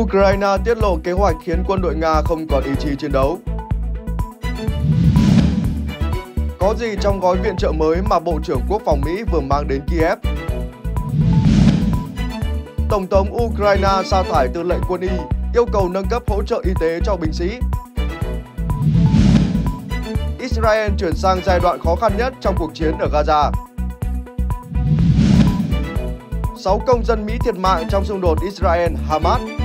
Ukraine tiết lộ kế hoạch khiến quân đội Nga không còn ý chí chiến đấu. Có gì trong gói viện trợ mới mà Bộ trưởng Quốc phòng Mỹ vừa mang đến Kiev? Tổng thống Ukraine sa thải tư lệnh quân y, yêu cầu nâng cấp hỗ trợ y tế cho binh sĩ. Israel chuyển sang giai đoạn khó khăn nhất trong cuộc chiến ở Gaza. 6 công dân Mỹ thiệt mạng trong xung đột Israel-Hamas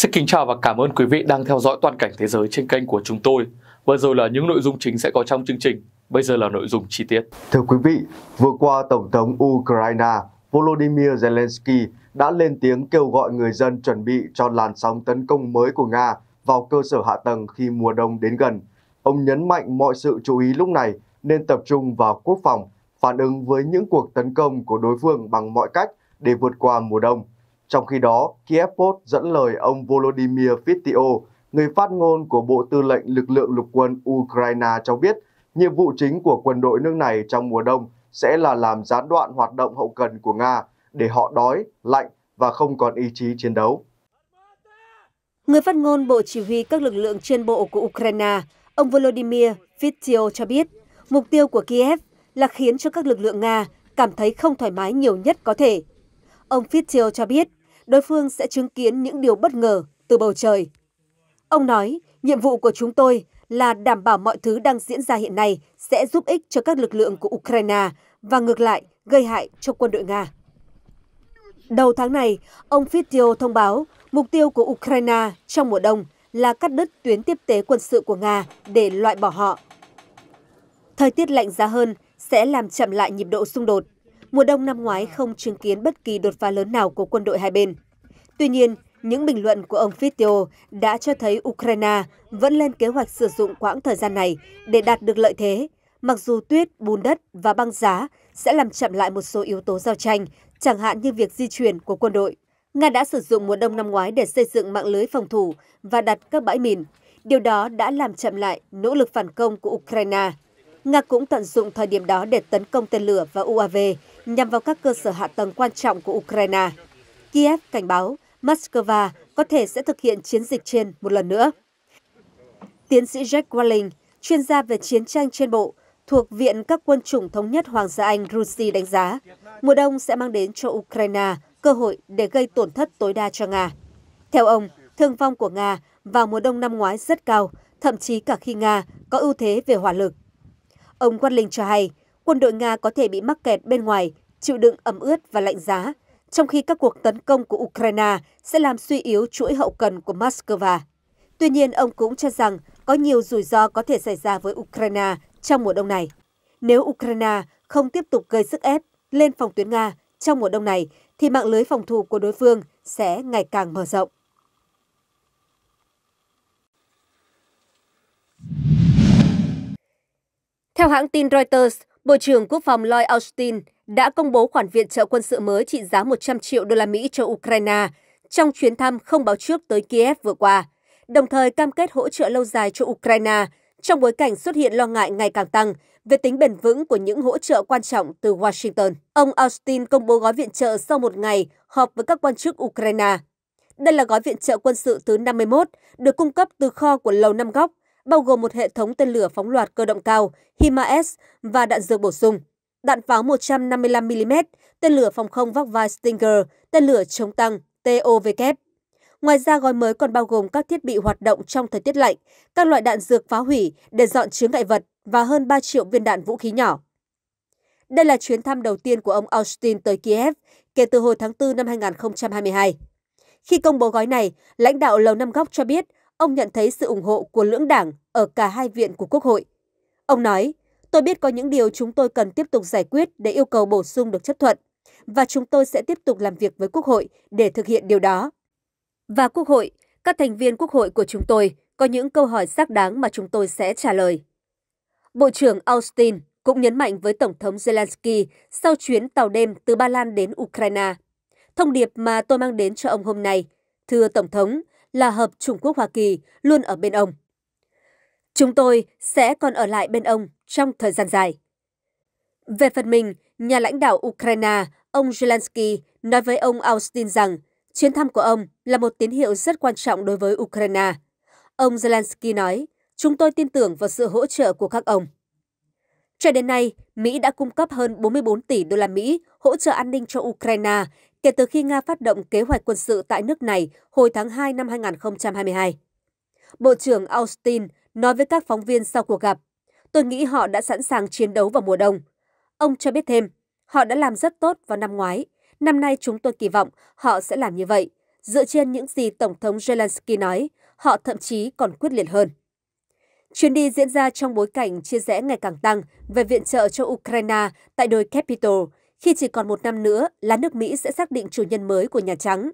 Xin kính chào và cảm ơn quý vị đang theo dõi toàn cảnh thế giới trên kênh của chúng tôi. Vừa rồi là những nội dung chính sẽ có trong chương trình, bây giờ là nội dung chi tiết. Thưa quý vị, vừa qua Tổng thống Ukraine Volodymyr Zelensky đã lên tiếng kêu gọi người dân chuẩn bị cho làn sóng tấn công mới của Nga vào cơ sở hạ tầng khi mùa đông đến gần. Ông nhấn mạnh mọi sự chú ý lúc này nên tập trung vào quốc phòng, phản ứng với những cuộc tấn công của đối phương bằng mọi cách để vượt qua mùa đông. Trong khi đó, Kiev Post dẫn lời ông Volodymyr Fitio, người phát ngôn của Bộ Tư lệnh Lực lượng Lục quân Ukraine cho biết, nhiệm vụ chính của quân đội nước này trong mùa đông sẽ là làm gián đoạn hoạt động hậu cần của Nga để họ đói, lạnh và không còn ý chí chiến đấu. Người phát ngôn Bộ Chỉ huy các lực lượng trên bộ của Ukraine, ông Volodymyr Fitio cho biết, mục tiêu của Kiev là khiến cho các lực lượng Nga cảm thấy không thoải mái nhiều nhất có thể. Ông Fitio cho biết, đối phương sẽ chứng kiến những điều bất ngờ từ bầu trời. Ông nói, nhiệm vụ của chúng tôi là đảm bảo mọi thứ đang diễn ra hiện nay sẽ giúp ích cho các lực lượng của Ukraine và ngược lại gây hại cho quân đội Nga. Đầu tháng này, ông Fitio thông báo mục tiêu của Ukraine trong mùa đông là cắt đứt tuyến tiếp tế quân sự của Nga để loại bỏ họ. Thời tiết lạnh giá hơn sẽ làm chậm lại nhịp độ xung đột mùa đông năm ngoái không chứng kiến bất kỳ đột phá lớn nào của quân đội hai bên. Tuy nhiên, những bình luận của ông Fitio đã cho thấy Ukraine vẫn lên kế hoạch sử dụng quãng thời gian này để đạt được lợi thế, mặc dù tuyết, bùn đất và băng giá sẽ làm chậm lại một số yếu tố giao tranh, chẳng hạn như việc di chuyển của quân đội. Nga đã sử dụng mùa đông năm ngoái để xây dựng mạng lưới phòng thủ và đặt các bãi mìn. Điều đó đã làm chậm lại nỗ lực phản công của Ukraine. Nga cũng tận dụng thời điểm đó để tấn công tên lửa và UAV nhằm vào các cơ sở hạ tầng quan trọng của Ukraine. Kiev cảnh báo Moscow có thể sẽ thực hiện chiến dịch trên một lần nữa. Tiến sĩ Jack Walling, chuyên gia về chiến tranh trên bộ, thuộc Viện các quân chủng thống nhất Hoàng gia Anh Rusi đánh giá, mùa đông sẽ mang đến cho Ukraine cơ hội để gây tổn thất tối đa cho Nga. Theo ông, thương vong của Nga vào mùa đông năm ngoái rất cao, thậm chí cả khi Nga có ưu thế về hỏa lực. Ông Quát Linh cho hay, quân đội Nga có thể bị mắc kẹt bên ngoài, chịu đựng ẩm ướt và lạnh giá, trong khi các cuộc tấn công của Ukraine sẽ làm suy yếu chuỗi hậu cần của Moscow. Tuy nhiên, ông cũng cho rằng có nhiều rủi ro có thể xảy ra với Ukraine trong mùa đông này. Nếu Ukraine không tiếp tục gây sức ép lên phòng tuyến Nga trong mùa đông này, thì mạng lưới phòng thủ của đối phương sẽ ngày càng mở rộng. Theo hãng tin Reuters, Bộ trưởng Quốc phòng Lloyd Austin đã công bố khoản viện trợ quân sự mới trị giá 100 triệu đô la Mỹ cho Ukraine trong chuyến thăm không báo trước tới Kiev vừa qua, đồng thời cam kết hỗ trợ lâu dài cho Ukraine trong bối cảnh xuất hiện lo ngại ngày càng tăng về tính bền vững của những hỗ trợ quan trọng từ Washington. Ông Austin công bố gói viện trợ sau một ngày họp với các quan chức Ukraine. Đây là gói viện trợ quân sự thứ 51, được cung cấp từ kho của Lầu Năm Góc bao gồm một hệ thống tên lửa phóng loạt cơ động cao HIMARS và đạn dược bổ sung, đạn pháo 155mm, tên lửa phòng không vác vai Stinger, tên lửa chống tăng TOVK. Ngoài ra, gói mới còn bao gồm các thiết bị hoạt động trong thời tiết lạnh, các loại đạn dược phá hủy để dọn chướng ngại vật và hơn 3 triệu viên đạn vũ khí nhỏ. Đây là chuyến thăm đầu tiên của ông Austin tới Kiev kể từ hồi tháng 4 năm 2022. Khi công bố gói này, lãnh đạo Lầu Năm Góc cho biết ông nhận thấy sự ủng hộ của lưỡng đảng ở cả hai viện của Quốc hội. Ông nói, tôi biết có những điều chúng tôi cần tiếp tục giải quyết để yêu cầu bổ sung được chấp thuận, và chúng tôi sẽ tiếp tục làm việc với Quốc hội để thực hiện điều đó. Và Quốc hội, các thành viên Quốc hội của chúng tôi có những câu hỏi xác đáng mà chúng tôi sẽ trả lời. Bộ trưởng Austin cũng nhấn mạnh với Tổng thống Zelensky sau chuyến tàu đêm từ Ba Lan đến Ukraine. Thông điệp mà tôi mang đến cho ông hôm nay, thưa Tổng thống, là hợp Trung Quốc-Hoa Kỳ luôn ở bên ông. Chúng tôi sẽ còn ở lại bên ông trong thời gian dài. Về phần mình, nhà lãnh đạo Ukraine, ông Zelensky nói với ông Austin rằng chuyến thăm của ông là một tín hiệu rất quan trọng đối với Ukraine. Ông Zelensky nói, chúng tôi tin tưởng vào sự hỗ trợ của các ông. Cho đến nay, Mỹ đã cung cấp hơn 44 tỷ đô la Mỹ hỗ trợ an ninh cho Ukraine kể từ khi Nga phát động kế hoạch quân sự tại nước này hồi tháng 2 năm 2022. Bộ trưởng Austin nói với các phóng viên sau cuộc gặp, tôi nghĩ họ đã sẵn sàng chiến đấu vào mùa đông. Ông cho biết thêm, họ đã làm rất tốt vào năm ngoái. Năm nay chúng tôi kỳ vọng họ sẽ làm như vậy. Dựa trên những gì Tổng thống Zelensky nói, họ thậm chí còn quyết liệt hơn. Chuyến đi diễn ra trong bối cảnh chia rẽ ngày càng tăng về viện trợ cho Ukraine tại đồi Capitol khi chỉ còn một năm nữa là nước Mỹ sẽ xác định chủ nhân mới của Nhà Trắng.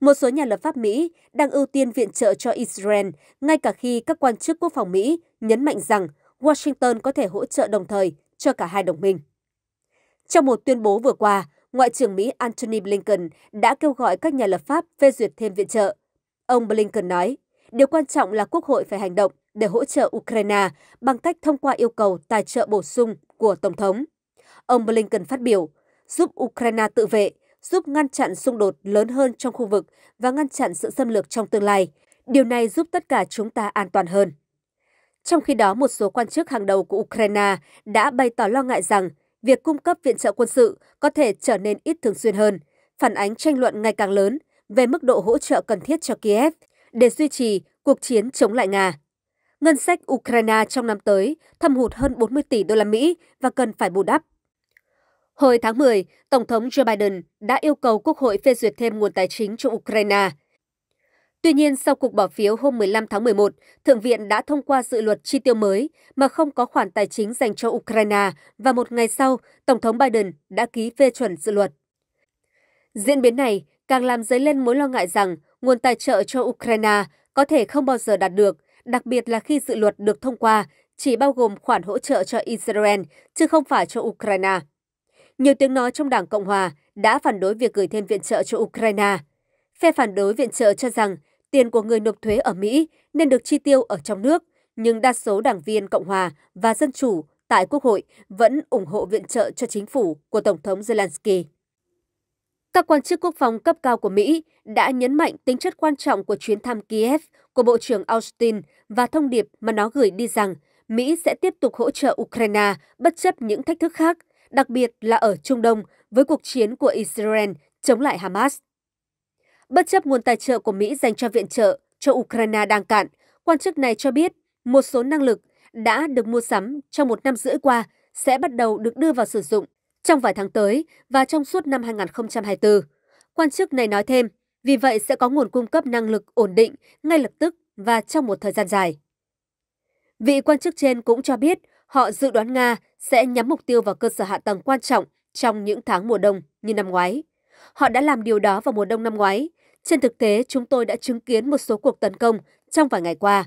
Một số nhà lập pháp Mỹ đang ưu tiên viện trợ cho Israel, ngay cả khi các quan chức quốc phòng Mỹ nhấn mạnh rằng Washington có thể hỗ trợ đồng thời cho cả hai đồng minh. Trong một tuyên bố vừa qua, Ngoại trưởng Mỹ Antony Blinken đã kêu gọi các nhà lập pháp phê duyệt thêm viện trợ. Ông Blinken nói, điều quan trọng là Quốc hội phải hành động để hỗ trợ Ukraine bằng cách thông qua yêu cầu tài trợ bổ sung của Tổng thống. Ông Blinken phát biểu, giúp Ukraine tự vệ, giúp ngăn chặn xung đột lớn hơn trong khu vực và ngăn chặn sự xâm lược trong tương lai. Điều này giúp tất cả chúng ta an toàn hơn. Trong khi đó, một số quan chức hàng đầu của Ukraine đã bày tỏ lo ngại rằng việc cung cấp viện trợ quân sự có thể trở nên ít thường xuyên hơn, phản ánh tranh luận ngày càng lớn về mức độ hỗ trợ cần thiết cho Kiev để duy trì cuộc chiến chống lại Nga. Ngân sách Ukraine trong năm tới thâm hụt hơn 40 tỷ đô la Mỹ và cần phải bù đắp. Hồi tháng 10, Tổng thống Joe Biden đã yêu cầu Quốc hội phê duyệt thêm nguồn tài chính cho Ukraine. Tuy nhiên, sau cuộc bỏ phiếu hôm 15 tháng 11, Thượng viện đã thông qua dự luật chi tiêu mới mà không có khoản tài chính dành cho Ukraine và một ngày sau, Tổng thống Biden đã ký phê chuẩn dự luật. Diễn biến này càng làm dấy lên mối lo ngại rằng nguồn tài trợ cho Ukraine có thể không bao giờ đạt được, đặc biệt là khi dự luật được thông qua chỉ bao gồm khoản hỗ trợ cho Israel chứ không phải cho Ukraine nhiều tiếng nói trong Đảng Cộng Hòa đã phản đối việc gửi thêm viện trợ cho Ukraine. Phe phản đối viện trợ cho rằng tiền của người nộp thuế ở Mỹ nên được chi tiêu ở trong nước, nhưng đa số đảng viên Cộng Hòa và Dân Chủ tại Quốc hội vẫn ủng hộ viện trợ cho chính phủ của Tổng thống Zelensky. Các quan chức quốc phòng cấp cao của Mỹ đã nhấn mạnh tính chất quan trọng của chuyến thăm Kiev của Bộ trưởng Austin và thông điệp mà nó gửi đi rằng Mỹ sẽ tiếp tục hỗ trợ Ukraine bất chấp những thách thức khác – đặc biệt là ở Trung Đông với cuộc chiến của Israel chống lại Hamas. Bất chấp nguồn tài trợ của Mỹ dành cho viện trợ cho Ukraine đang cạn, quan chức này cho biết một số năng lực đã được mua sắm trong một năm rưỡi qua sẽ bắt đầu được đưa vào sử dụng trong vài tháng tới và trong suốt năm 2024. Quan chức này nói thêm, vì vậy sẽ có nguồn cung cấp năng lực ổn định ngay lập tức và trong một thời gian dài. Vị quan chức trên cũng cho biết Họ dự đoán Nga sẽ nhắm mục tiêu vào cơ sở hạ tầng quan trọng trong những tháng mùa đông như năm ngoái. Họ đã làm điều đó vào mùa đông năm ngoái. Trên thực tế, chúng tôi đã chứng kiến một số cuộc tấn công trong vài ngày qua.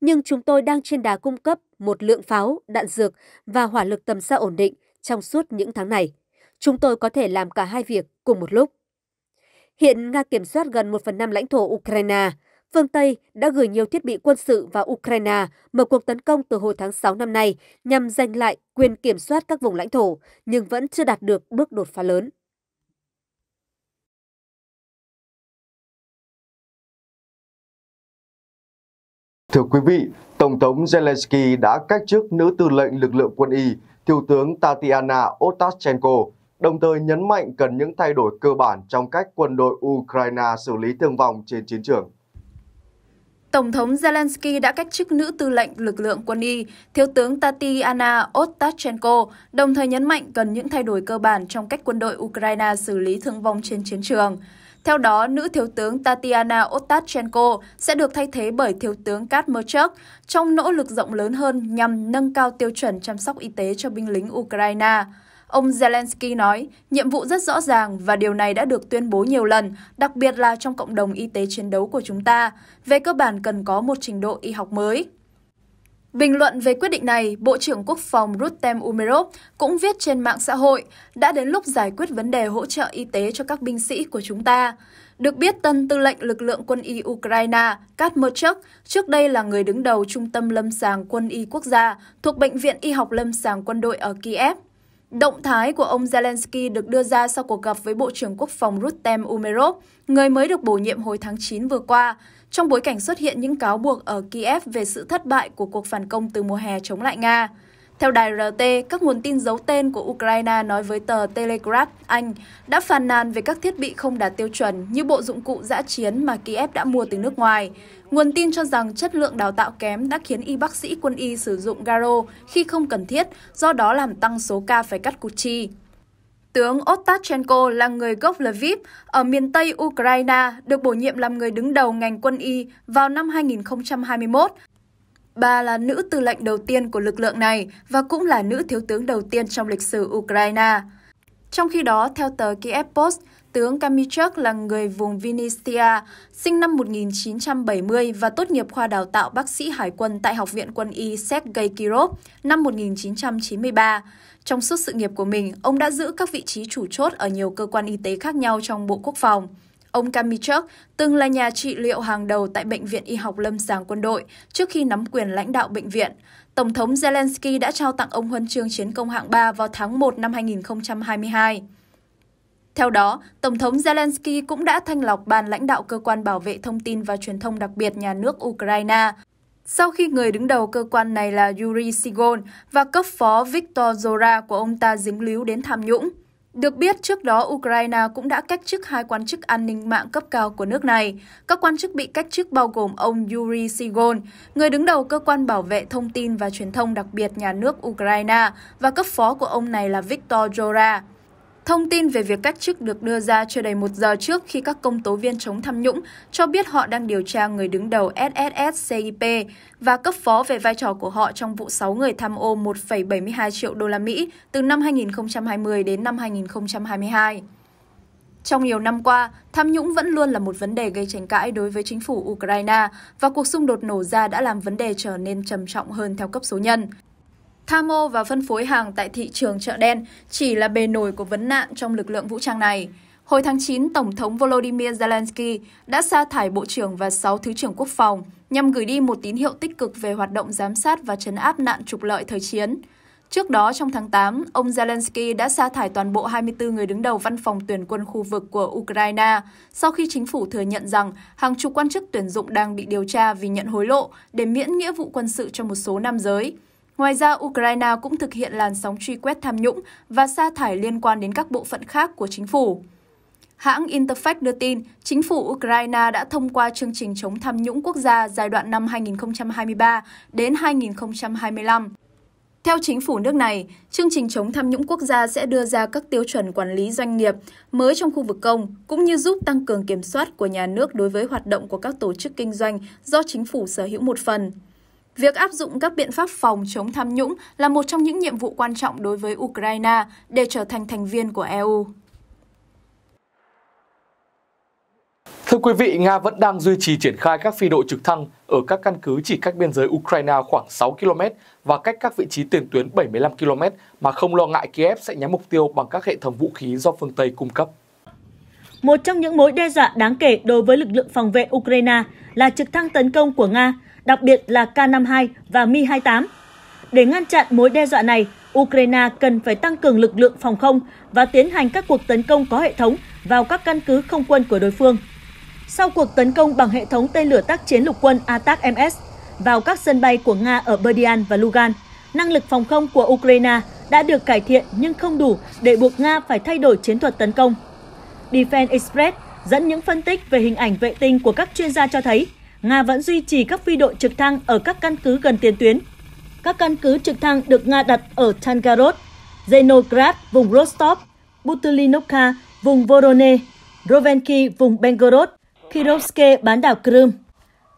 Nhưng chúng tôi đang trên đà cung cấp một lượng pháo, đạn dược và hỏa lực tầm xa ổn định trong suốt những tháng này. Chúng tôi có thể làm cả hai việc cùng một lúc. Hiện Nga kiểm soát gần một phần năm lãnh thổ Ukraine, phương Tây đã gửi nhiều thiết bị quân sự vào Ukraine mở cuộc tấn công từ hồi tháng 6 năm nay nhằm giành lại quyền kiểm soát các vùng lãnh thổ, nhưng vẫn chưa đạt được bước đột phá lớn. Thưa quý vị, Tổng thống Zelensky đã cách chức nữ tư lệnh lực lượng quân y, Thiếu tướng Tatiana Otaschenko, đồng thời nhấn mạnh cần những thay đổi cơ bản trong cách quân đội Ukraine xử lý thương vong trên chiến trường. Tổng thống Zelensky đã cách chức nữ tư lệnh lực lượng quân y, Thiếu tướng Tatiana Ostachenko, đồng thời nhấn mạnh cần những thay đổi cơ bản trong cách quân đội Ukraine xử lý thương vong trên chiến trường. Theo đó, nữ thiếu tướng Tatiana Ostachenko sẽ được thay thế bởi thiếu tướng Katmerchuk trong nỗ lực rộng lớn hơn nhằm nâng cao tiêu chuẩn chăm sóc y tế cho binh lính Ukraine. Ông Zelensky nói, nhiệm vụ rất rõ ràng và điều này đã được tuyên bố nhiều lần, đặc biệt là trong cộng đồng y tế chiến đấu của chúng ta. Về cơ bản cần có một trình độ y học mới. Bình luận về quyết định này, Bộ trưởng Quốc phòng Rustem Umerov cũng viết trên mạng xã hội, đã đến lúc giải quyết vấn đề hỗ trợ y tế cho các binh sĩ của chúng ta. Được biết, tân tư lệnh lực lượng quân y Ukraine, Katmerchuk, trước đây là người đứng đầu Trung tâm Lâm sàng Quân y Quốc gia thuộc Bệnh viện Y học Lâm sàng Quân đội ở Kiev. Động thái của ông Zelensky được đưa ra sau cuộc gặp với Bộ trưởng Quốc phòng Rustem Umerov, người mới được bổ nhiệm hồi tháng 9 vừa qua, trong bối cảnh xuất hiện những cáo buộc ở Kiev về sự thất bại của cuộc phản công từ mùa hè chống lại Nga. Theo đài RT, các nguồn tin giấu tên của Ukraine nói với tờ Telegraph Anh đã phàn nàn về các thiết bị không đạt tiêu chuẩn như bộ dụng cụ giã chiến mà Kiev đã mua từ nước ngoài. Nguồn tin cho rằng chất lượng đào tạo kém đã khiến y bác sĩ quân y sử dụng garo khi không cần thiết, do đó làm tăng số ca phải cắt cụt chi. Tướng Otachenko là người gốc Lviv ở miền Tây Ukraine, được bổ nhiệm làm người đứng đầu ngành quân y vào năm 2021 Bà là nữ tư lệnh đầu tiên của lực lượng này và cũng là nữ thiếu tướng đầu tiên trong lịch sử Ukraine. Trong khi đó, theo tờ Kiev Post, tướng Kamichuk là người vùng Vinnytsia, sinh năm 1970 và tốt nghiệp khoa đào tạo bác sĩ hải quân tại Học viện quân y Sergei Kirov năm 1993. Trong suốt sự nghiệp của mình, ông đã giữ các vị trí chủ chốt ở nhiều cơ quan y tế khác nhau trong Bộ Quốc phòng. Ông Kamichuk từng là nhà trị liệu hàng đầu tại Bệnh viện Y học Lâm sàng quân đội trước khi nắm quyền lãnh đạo bệnh viện. Tổng thống Zelensky đã trao tặng ông huân chương chiến công hạng 3 vào tháng 1 năm 2022. Theo đó, Tổng thống Zelensky cũng đã thanh lọc ban lãnh đạo cơ quan bảo vệ thông tin và truyền thông đặc biệt nhà nước Ukraine, sau khi người đứng đầu cơ quan này là Yuri Sigon và cấp phó Viktor Zora của ông ta dính líu đến tham nhũng. Được biết, trước đó Ukraine cũng đã cách chức hai quan chức an ninh mạng cấp cao của nước này. Các quan chức bị cách chức bao gồm ông Yuri Sigol, người đứng đầu cơ quan bảo vệ thông tin và truyền thông đặc biệt nhà nước Ukraine, và cấp phó của ông này là Viktor Jora. Thông tin về việc cách chức được đưa ra chưa đầy một giờ trước khi các công tố viên chống tham nhũng cho biết họ đang điều tra người đứng đầu SSSCIP và cấp phó về vai trò của họ trong vụ 6 người tham ô 1,72 triệu đô la Mỹ từ năm 2020 đến năm 2022. Trong nhiều năm qua, tham nhũng vẫn luôn là một vấn đề gây tranh cãi đối với chính phủ Ukraine và cuộc xung đột nổ ra đã làm vấn đề trở nên trầm trọng hơn theo cấp số nhân. Tham mô và phân phối hàng tại thị trường chợ đen chỉ là bề nổi của vấn nạn trong lực lượng vũ trang này. Hồi tháng 9, Tổng thống Volodymyr Zelensky đã sa thải Bộ trưởng và 6 Thứ trưởng Quốc phòng nhằm gửi đi một tín hiệu tích cực về hoạt động giám sát và chấn áp nạn trục lợi thời chiến. Trước đó, trong tháng 8, ông Zelensky đã sa thải toàn bộ 24 người đứng đầu văn phòng tuyển quân khu vực của Ukraine sau khi chính phủ thừa nhận rằng hàng chục quan chức tuyển dụng đang bị điều tra vì nhận hối lộ để miễn nghĩa vụ quân sự cho một số nam giới. Ngoài ra, Ukraine cũng thực hiện làn sóng truy quét tham nhũng và sa thải liên quan đến các bộ phận khác của chính phủ. Hãng Interfax đưa tin, chính phủ Ukraine đã thông qua chương trình chống tham nhũng quốc gia giai đoạn năm 2023 đến 2025. Theo chính phủ nước này, chương trình chống tham nhũng quốc gia sẽ đưa ra các tiêu chuẩn quản lý doanh nghiệp mới trong khu vực công, cũng như giúp tăng cường kiểm soát của nhà nước đối với hoạt động của các tổ chức kinh doanh do chính phủ sở hữu một phần. Việc áp dụng các biện pháp phòng chống tham nhũng là một trong những nhiệm vụ quan trọng đối với Ukraine để trở thành thành viên của EU. Thưa quý vị, Nga vẫn đang duy trì triển khai các phi đội trực thăng ở các căn cứ chỉ cách biên giới Ukraine khoảng 6 km và cách các vị trí tiền tuyến 75 km mà không lo ngại Kiev sẽ nhắm mục tiêu bằng các hệ thống vũ khí do phương Tây cung cấp. Một trong những mối đe dọa đáng kể đối với lực lượng phòng vệ Ukraine là trực thăng tấn công của Nga đặc biệt là K-52 và Mi-28. Để ngăn chặn mối đe dọa này, Ukraine cần phải tăng cường lực lượng phòng không và tiến hành các cuộc tấn công có hệ thống vào các căn cứ không quân của đối phương. Sau cuộc tấn công bằng hệ thống tên lửa tác chiến lục quân ATAC-MS vào các sân bay của Nga ở Berdyan và Lugan, năng lực phòng không của Ukraine đã được cải thiện nhưng không đủ để buộc Nga phải thay đổi chiến thuật tấn công. Defense Express dẫn những phân tích về hình ảnh vệ tinh của các chuyên gia cho thấy Nga vẫn duy trì các phi đội trực thăng ở các căn cứ gần tiền tuyến. Các căn cứ trực thăng được Nga đặt ở Tangarod, Zenograd, vùng Rostov, Butulinovka, vùng Vorone, Rovenki, vùng Belgorod, Kirovske, bán đảo Crimea.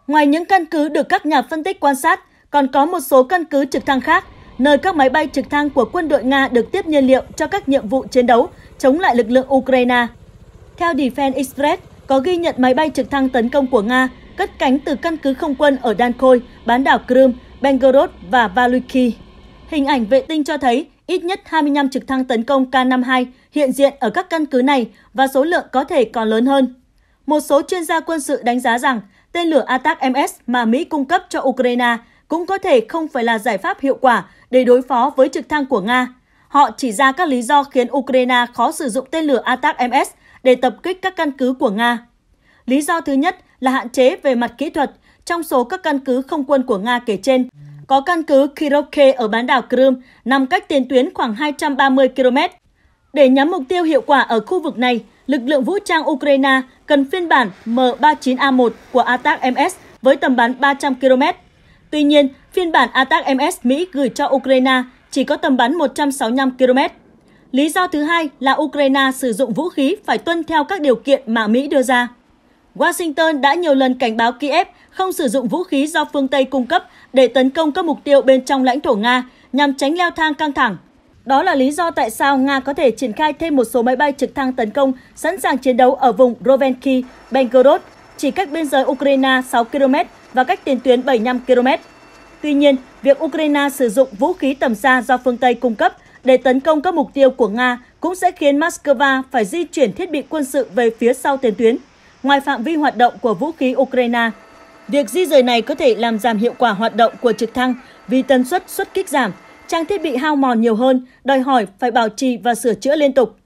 Ngoài những căn cứ được các nhà phân tích quan sát, còn có một số căn cứ trực thăng khác, nơi các máy bay trực thăng của quân đội Nga được tiếp nhiên liệu cho các nhiệm vụ chiến đấu chống lại lực lượng Ukraine. Theo Defense Express, có ghi nhận máy bay trực thăng tấn công của Nga cất cánh từ căn cứ không quân ở Đan bán đảo Crimea, Belgorod và Valuki. Hình ảnh vệ tinh cho thấy ít nhất 25 trực thăng tấn công K-52 hiện diện ở các căn cứ này và số lượng có thể còn lớn hơn. Một số chuyên gia quân sự đánh giá rằng tên lửa ATAC-MS mà Mỹ cung cấp cho Ukraine cũng có thể không phải là giải pháp hiệu quả để đối phó với trực thăng của Nga. Họ chỉ ra các lý do khiến Ukraine khó sử dụng tên lửa ATAC-MS để tập kích các căn cứ của Nga. Lý do thứ nhất là hạn chế về mặt kỹ thuật trong số các căn cứ không quân của Nga kể trên. Có căn cứ Kirovke ở bán đảo Crimea nằm cách tiền tuyến khoảng 230 km. Để nhắm mục tiêu hiệu quả ở khu vực này, lực lượng vũ trang Ukraine cần phiên bản M39A1 của ATAC-MS với tầm bắn 300 km. Tuy nhiên, phiên bản ATAC-MS Mỹ gửi cho Ukraine chỉ có tầm bắn 165 km. Lý do thứ hai là Ukraine sử dụng vũ khí phải tuân theo các điều kiện mà Mỹ đưa ra. Washington đã nhiều lần cảnh báo Kiev không sử dụng vũ khí do phương Tây cung cấp để tấn công các mục tiêu bên trong lãnh thổ Nga nhằm tránh leo thang căng thẳng. Đó là lý do tại sao Nga có thể triển khai thêm một số máy bay trực thăng tấn công sẵn sàng chiến đấu ở vùng Rovenki, Belgorod, chỉ cách biên giới Ukraine 6 km và cách tiền tuyến 75 km. Tuy nhiên, việc Ukraine sử dụng vũ khí tầm xa do phương Tây cung cấp để tấn công các mục tiêu của Nga cũng sẽ khiến Moscow phải di chuyển thiết bị quân sự về phía sau tiền tuyến ngoài phạm vi hoạt động của vũ khí Ukraine. Việc di rời này có thể làm giảm hiệu quả hoạt động của trực thăng vì tần suất xuất kích giảm, trang thiết bị hao mòn nhiều hơn, đòi hỏi phải bảo trì và sửa chữa liên tục.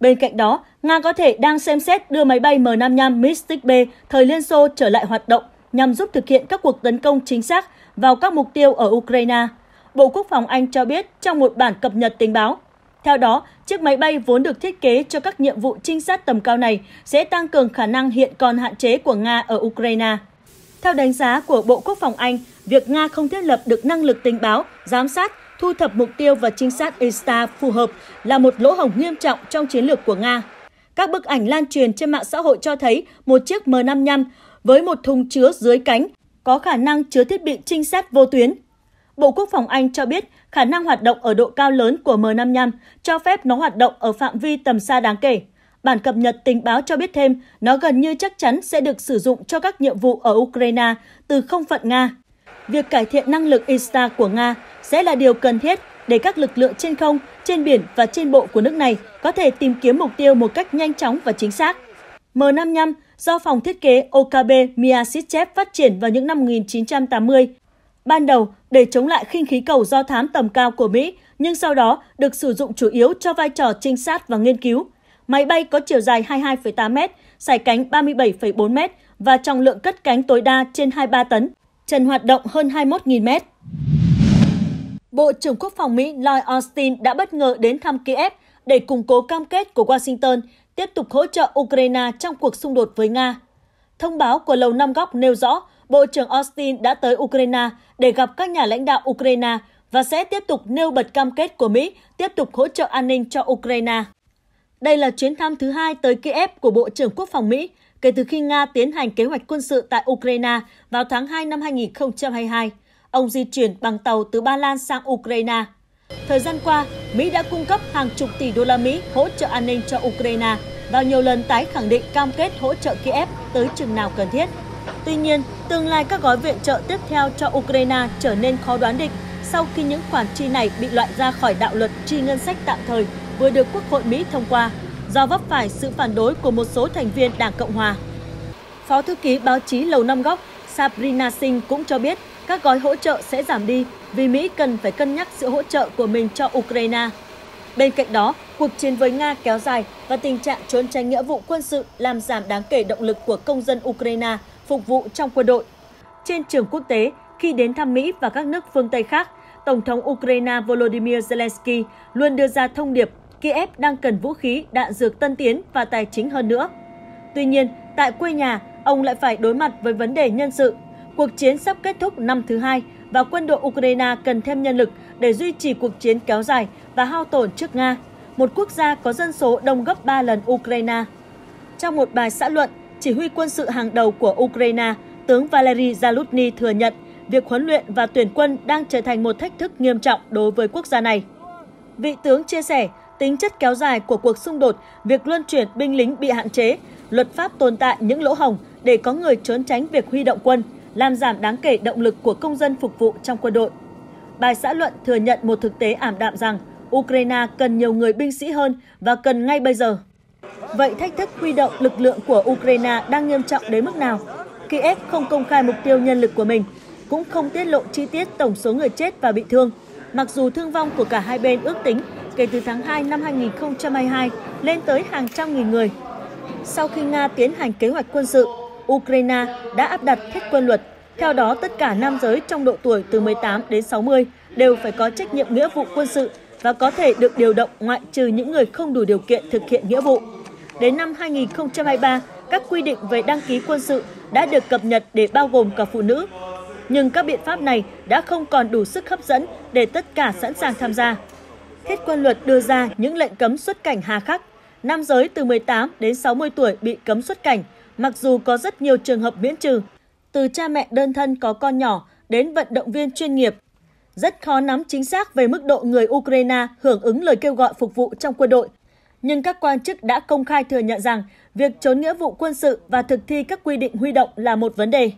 Bên cạnh đó, Nga có thể đang xem xét đưa máy bay M55 Mystic B thời Liên Xô trở lại hoạt động nhằm giúp thực hiện các cuộc tấn công chính xác vào các mục tiêu ở Ukraine. Bộ Quốc phòng Anh cho biết trong một bản cập nhật tình báo, theo đó, chiếc máy bay vốn được thiết kế cho các nhiệm vụ trinh sát tầm cao này sẽ tăng cường khả năng hiện còn hạn chế của Nga ở Ukraine. Theo đánh giá của Bộ Quốc phòng Anh, việc Nga không thiết lập được năng lực tình báo, giám sát, thu thập mục tiêu và trinh sát ISTA phù hợp là một lỗ hổng nghiêm trọng trong chiến lược của Nga. Các bức ảnh lan truyền trên mạng xã hội cho thấy một chiếc M55 với một thùng chứa dưới cánh có khả năng chứa thiết bị trinh sát vô tuyến Bộ Quốc phòng Anh cho biết khả năng hoạt động ở độ cao lớn của M55 cho phép nó hoạt động ở phạm vi tầm xa đáng kể. Bản cập nhật tình báo cho biết thêm, nó gần như chắc chắn sẽ được sử dụng cho các nhiệm vụ ở Ukraine từ không phận Nga. Việc cải thiện năng lực ISTA của Nga sẽ là điều cần thiết để các lực lượng trên không, trên biển và trên bộ của nước này có thể tìm kiếm mục tiêu một cách nhanh chóng và chính xác. M55 do phòng thiết kế OKB Miyasitchev phát triển vào những năm 1980 Ban đầu, để chống lại khinh khí cầu do thám tầm cao của Mỹ, nhưng sau đó được sử dụng chủ yếu cho vai trò trinh sát và nghiên cứu. Máy bay có chiều dài 22,8m, sải cánh 37,4m và trọng lượng cất cánh tối đa trên 23 tấn, trần hoạt động hơn 21.000m. Bộ trưởng Quốc phòng Mỹ Lloyd Austin đã bất ngờ đến thăm Kiev để củng cố cam kết của Washington tiếp tục hỗ trợ Ukraine trong cuộc xung đột với Nga. Thông báo của Lầu Năm Góc nêu rõ, Bộ trưởng Austin đã tới Ukraine để gặp các nhà lãnh đạo Ukraine và sẽ tiếp tục nêu bật cam kết của Mỹ tiếp tục hỗ trợ an ninh cho Ukraine. Đây là chuyến thăm thứ hai tới Kiev của Bộ trưởng Quốc phòng Mỹ kể từ khi Nga tiến hành kế hoạch quân sự tại Ukraine vào tháng 2 năm 2022. Ông di chuyển bằng tàu từ Ba Lan sang Ukraine. Thời gian qua, Mỹ đã cung cấp hàng chục tỷ đô la Mỹ hỗ trợ an ninh cho Ukraine và nhiều lần tái khẳng định cam kết hỗ trợ Kiev tới chừng nào cần thiết. Tuy nhiên, tương lai các gói viện trợ tiếp theo cho Ukraine trở nên khó đoán định sau khi những khoản chi này bị loại ra khỏi đạo luật chi ngân sách tạm thời vừa được Quốc hội Mỹ thông qua do vấp phải sự phản đối của một số thành viên Đảng Cộng Hòa. Phó thư ký báo chí Lầu Năm Góc Sabrina Singh cũng cho biết các gói hỗ trợ sẽ giảm đi vì Mỹ cần phải cân nhắc sự hỗ trợ của mình cho Ukraine. Bên cạnh đó, cuộc chiến với Nga kéo dài và tình trạng trốn tránh nghĩa vụ quân sự làm giảm đáng kể động lực của công dân Ukraine phục vụ trong quân đội. Trên trường quốc tế, khi đến thăm Mỹ và các nước phương Tây khác, Tổng thống Ukraine Volodymyr Zelensky luôn đưa ra thông điệp Kiev đang cần vũ khí, đạn dược tân tiến và tài chính hơn nữa. Tuy nhiên, tại quê nhà, ông lại phải đối mặt với vấn đề nhân sự. Cuộc chiến sắp kết thúc năm thứ hai và quân đội Ukraine cần thêm nhân lực để duy trì cuộc chiến kéo dài và hao tổn trước Nga, một quốc gia có dân số đông gấp 3 lần Ukraine. Trong một bài xã luận, chỉ huy quân sự hàng đầu của Ukraine, tướng Valery Zalutny thừa nhận việc huấn luyện và tuyển quân đang trở thành một thách thức nghiêm trọng đối với quốc gia này. Vị tướng chia sẻ, tính chất kéo dài của cuộc xung đột, việc luân chuyển binh lính bị hạn chế, luật pháp tồn tại những lỗ hồng để có người trốn tránh việc huy động quân, làm giảm đáng kể động lực của công dân phục vụ trong quân đội. Bài xã luận thừa nhận một thực tế ảm đạm rằng Ukraine cần nhiều người binh sĩ hơn và cần ngay bây giờ. Vậy thách thức huy động lực lượng của Ukraine đang nghiêm trọng đến mức nào? Kiev không công khai mục tiêu nhân lực của mình, cũng không tiết lộ chi tiết tổng số người chết và bị thương. Mặc dù thương vong của cả hai bên ước tính kể từ tháng 2 năm 2022 lên tới hàng trăm nghìn người. Sau khi Nga tiến hành kế hoạch quân sự, Ukraine đã áp đặt thiết quân luật. Theo đó, tất cả nam giới trong độ tuổi từ 18 đến 60 đều phải có trách nhiệm nghĩa vụ quân sự và có thể được điều động ngoại trừ những người không đủ điều kiện thực hiện nghĩa vụ đến năm 2023, các quy định về đăng ký quân sự đã được cập nhật để bao gồm cả phụ nữ. Nhưng các biện pháp này đã không còn đủ sức hấp dẫn để tất cả sẵn sàng tham gia. Thiết quân luật đưa ra những lệnh cấm xuất cảnh hà khắc. Nam giới từ 18 đến 60 tuổi bị cấm xuất cảnh, mặc dù có rất nhiều trường hợp miễn trừ. Từ cha mẹ đơn thân có con nhỏ đến vận động viên chuyên nghiệp rất khó nắm chính xác về mức độ người Ukraine hưởng ứng lời kêu gọi phục vụ trong quân đội nhưng các quan chức đã công khai thừa nhận rằng việc trốn nghĩa vụ quân sự và thực thi các quy định huy động là một vấn đề.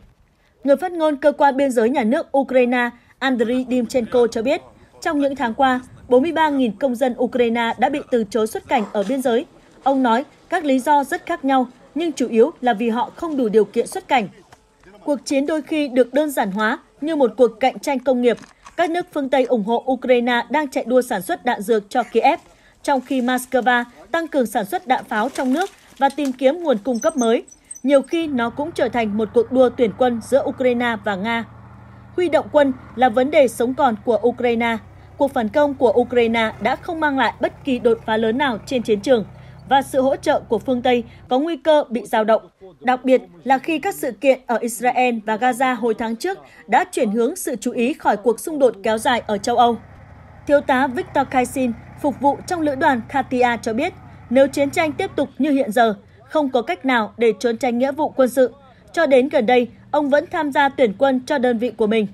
Người phát ngôn cơ quan biên giới nhà nước Ukraine Andriy Dimchenko cho biết, trong những tháng qua, 43.000 công dân Ukraine đã bị từ chối xuất cảnh ở biên giới. Ông nói các lý do rất khác nhau, nhưng chủ yếu là vì họ không đủ điều kiện xuất cảnh. Cuộc chiến đôi khi được đơn giản hóa như một cuộc cạnh tranh công nghiệp. Các nước phương Tây ủng hộ Ukraine đang chạy đua sản xuất đạn dược cho Kiev trong khi Moscow tăng cường sản xuất đạn pháo trong nước và tìm kiếm nguồn cung cấp mới. Nhiều khi nó cũng trở thành một cuộc đua tuyển quân giữa Ukraine và Nga. Huy động quân là vấn đề sống còn của Ukraine. Cuộc phản công của Ukraine đã không mang lại bất kỳ đột phá lớn nào trên chiến trường và sự hỗ trợ của phương Tây có nguy cơ bị dao động, đặc biệt là khi các sự kiện ở Israel và Gaza hồi tháng trước đã chuyển hướng sự chú ý khỏi cuộc xung đột kéo dài ở châu Âu. Thiếu tá Viktor Kaisin, phục vụ trong lữ đoàn Katia cho biết, nếu chiến tranh tiếp tục như hiện giờ, không có cách nào để trốn tránh nghĩa vụ quân sự. Cho đến gần đây, ông vẫn tham gia tuyển quân cho đơn vị của mình.